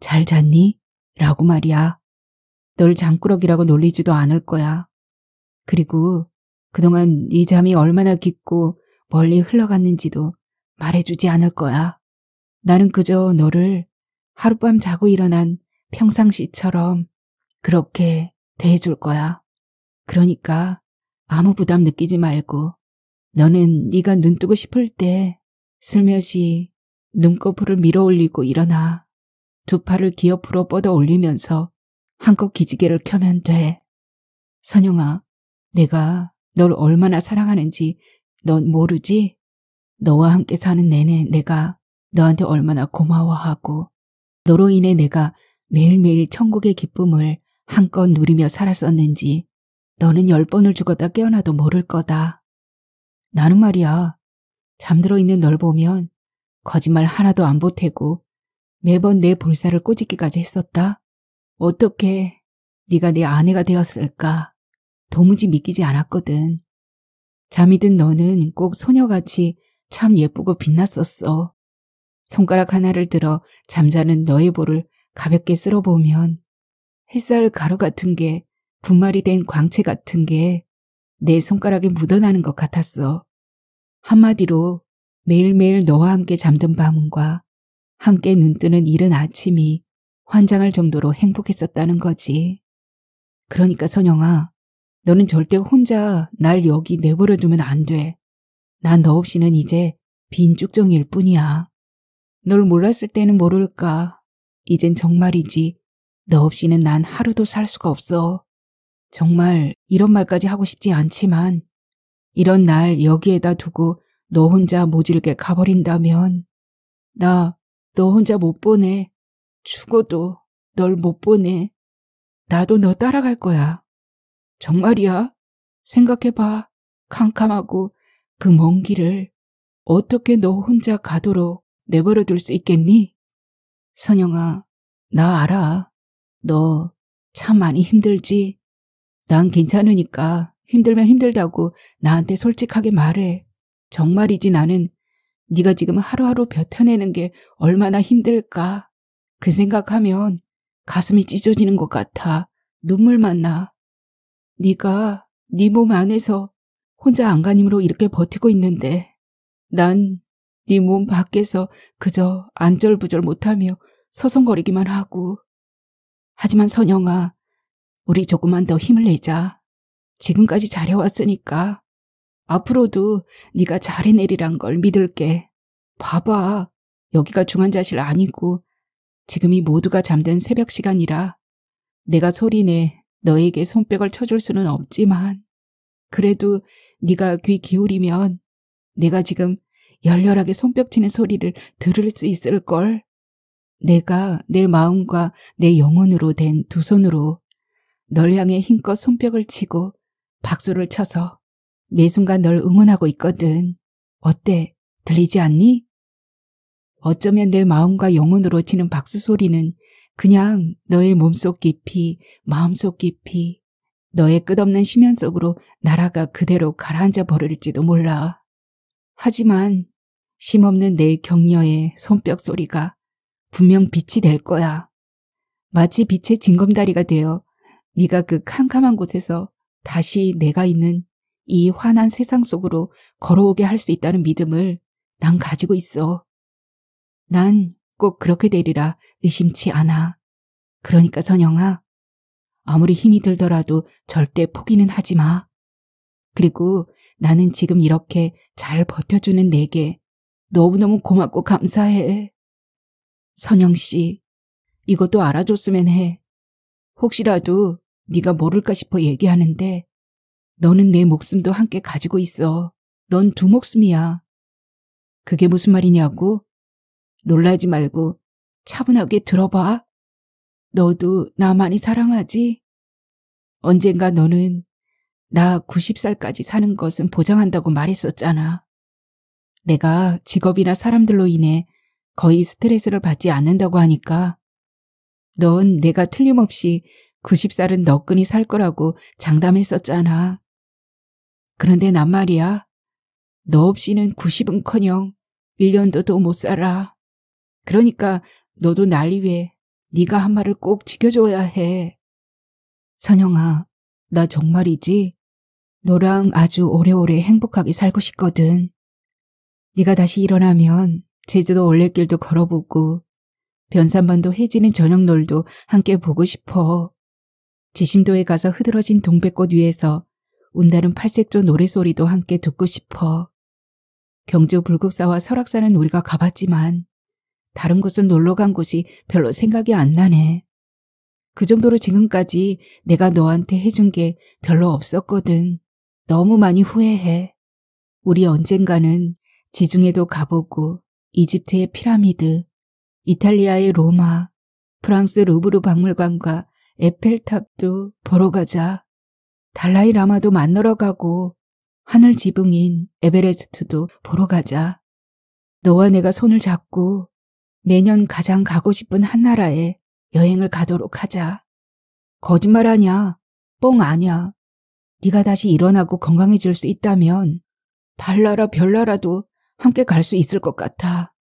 잘 잤니? 라고 말이야. 널 잠꾸러기라고 놀리지도 않을 거야. 그리고 그동안 이 잠이 얼마나 깊고 멀리 흘러갔는지도 말해주지 않을 거야. 나는 그저 너를 하룻밤 자고 일어난 평상시처럼 그렇게 대해줄 거야. 그러니까 아무 부담 느끼지 말고 너는 네가 눈뜨고 싶을 때 슬며시 눈꺼풀을 밀어 올리고 일어나 두 팔을 기옆으로 뻗어 올리면서 한껏 기지개를 켜면 돼. 선영아, 내가 널 얼마나 사랑하는지 넌 모르지? 너와 함께 사는 내내 내가 너한테 얼마나 고마워하고 너로 인해 내가 매일매일 천국의 기쁨을 한껏 누리며 살았었는지 너는 열 번을 죽었다 깨어나도 모를 거다. 나는 말이야. 잠들어 있는 널 보면 거짓말 하나도 안 보태고 매번 내 볼살을 꼬집기까지 했었다. 어떻게 네가 내 아내가 되었을까? 도무지 믿기지 않았거든. 잠이 든 너는 꼭 소녀같이 참 예쁘고 빛났었어. 손가락 하나를 들어 잠자는 너의 볼을 가볍게 쓸어보면 햇살 가루 같은 게 분말이 된 광채 같은 게 내 손가락에 묻어나는 것 같았어. 한마디로 매일매일 너와 함께 잠든 밤과 함께 눈뜨는 이른 아침이 환장할 정도로 행복했었다는 거지. 그러니까 선영아, 너는 절대 혼자 날 여기 내버려두면 안 돼. 난 너 없이는 이제 빈 쭉정일 뿐이야. 널 몰랐을 때는 모를까. 이젠 정말이지. 너 없이는 난 하루도 살 수가 없어. 정말 이런 말까지 하고 싶지 않지만 이런 날 여기에다 두고 너 혼자 모질게 가버린다면 나 너 혼자 못 보내. 죽어도 널 못 보내. 나도 너 따라갈 거야. 정말이야? 생각해봐. 캄캄하고 그 먼 길을 어떻게 너 혼자 가도록 내버려 둘 수 있겠니? 선영아, 나 알아. 너 참 많이 힘들지? 난 괜찮으니까 힘들면 힘들다고 나한테 솔직하게 말해. 정말이지 나는 네가 지금 하루하루 벼텨내는 게 얼마나 힘들까. 그 생각하면 가슴이 찢어지는 것 같아. 눈물만 나. 네가 네 몸 안에서 혼자 안간힘으로 이렇게 버티고 있는데 난 네 몸 밖에서 그저 안절부절 못하며 서성거리기만 하고 하지만 선영아 우리 조금만 더 힘을 내자. 지금까지 잘해왔으니까 앞으로도 네가 잘해내리란 걸 믿을게. 봐봐. 여기가 중환자실 아니고 지금이 모두가 잠든 새벽 시간이라 내가 소리내 너에게 손뼉을 쳐줄 수는 없지만 그래도 네가 귀 기울이면 내가 지금 열렬하게 손뼉치는 소리를 들을 수 있을걸. 내가 내 마음과 내 영혼으로 된 두 손으로 널 향해 힘껏 손뼉을 치고 박수를 쳐서 매순간 널 응원하고 있거든. 어때? 들리지 않니? 어쩌면 내 마음과 영혼으로 치는 박수 소리는 그냥 너의 몸속 깊이, 마음속 깊이, 너의 끝없는 심연 속으로 나라가 그대로 가라앉아 버릴지도 몰라. 하지만 심없는 내 격려의 손뼉 소리가 분명 빛이 될 거야. 마치 빛의 징검다리가 되어 네가 그 캄캄한 곳에서 다시 내가 있는 이 환한 세상 속으로 걸어오게 할 수 있다는 믿음을 난 가지고 있어. 난 꼭 그렇게 되리라 의심치 않아. 그러니까 선영아, 아무리 힘이 들더라도 절대 포기는 하지 마. 그리고 나는 지금 이렇게 잘 버텨주는 내게 너무너무 고맙고 감사해. 선영 씨, 이것도 알아줬으면 해. 혹시라도 네가 모를까 싶어 얘기하는데 너는 내 목숨도 함께 가지고 있어. 넌 두 목숨이야. 그게 무슨 말이냐고? 놀라지 말고 차분하게 들어봐. 너도 나 많이 사랑하지? 언젠가 너는 나 90살까지 사는 것은 보장한다고 말했었잖아. 내가 직업이나 사람들로 인해 거의 스트레스를 받지 않는다고 하니까 넌 내가 틀림없이 90살은 너끈히 살 거라고 장담했었잖아. 그런데 난 말이야. 너 없이는 90은커녕 1년도 더못 살아. 그러니까 너도 날 위해 네가 한 말을 꼭 지켜줘야 해. 선영아, 나 정말이지? 너랑 아주 오래오래 행복하게 살고 싶거든. 네가 다시 일어나면 제주도 올레길도 걸어보고 변산반도 해지는 저녁놀도 함께 보고 싶어. 지심도에 가서 흐드러진 동백꽃 위에서 온다른 팔색조 노래소리도 함께 듣고 싶어. 경주 불국사와 설악산은 우리가 가봤지만 다른 곳은 놀러 간 곳이 별로 생각이 안 나네. 그 정도로 지금까지 내가 너한테 해준 게 별로 없었거든. 너무 많이 후회해. 우리 언젠가는 지중해도 가보고 이집트의 피라미드, 이탈리아의 로마, 프랑스 루브르 박물관과 에펠탑도 보러 가자. 달라이 라마도 만나러 가고 하늘 지붕인 에베레스트도 보러 가자. 너와 내가 손을 잡고 매년 가장 가고 싶은 한나라에 여행을 가도록 하자. 거짓말하냐? 뻥 아냐? 네가 다시 일어나고 건강해질 수 있다면 달나라 별나라도 함께 갈 수 있을 것 같아.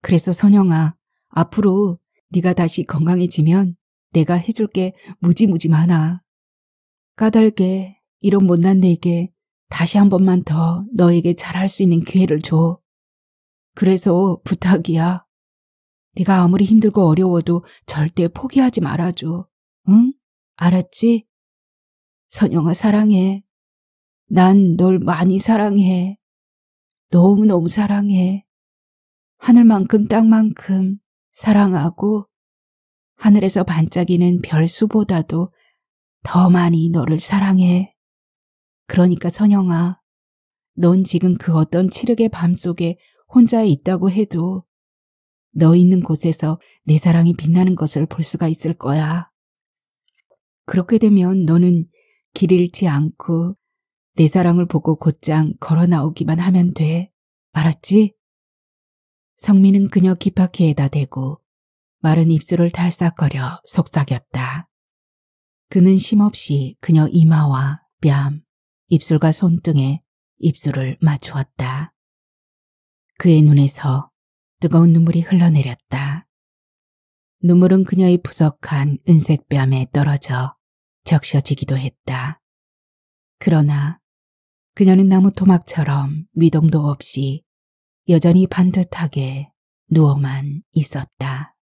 그래서 선영아, 앞으로 네가 다시 건강해지면 내가 해줄 게 무지무지 많아. 까닭에 이런 못난 내게 다시 한 번만 더 너에게 잘할 수 있는 기회를 줘. 그래서 부탁이야. 네가 아무리 힘들고 어려워도 절대 포기하지 말아줘. 응? 알았지? 선영아 사랑해. 난 널 많이 사랑해. 너무너무 사랑해. 하늘만큼 땅만큼 사랑하고 하늘에서 반짝이는 별수보다도 더 많이 너를 사랑해. 그러니까 선영아, 넌 지금 그 어떤 칠흑의 밤속에 혼자 있다고 해도 너 있는 곳에서 내 사랑이 빛나는 것을 볼 수가 있을 거야. 그렇게 되면 너는 길 잃지 않고 내 사랑을 보고 곧장 걸어 나오기만 하면 돼. 알았지? 성민은 그녀 기파키에다 대고 마른 입술을 달싹거려 속삭였다. 그는 심없이 그녀 이마와 뺨, 입술과 손등에 입술을 맞추었다. 그의 눈에서 뜨거운 눈물이 흘러내렸다. 눈물은 그녀의 부석한 은색 뺨에 떨어져 적셔지기도 했다. 그러나 그녀는 나무 토막처럼 미동도 없이 여전히 반듯하게 누워만 있었다.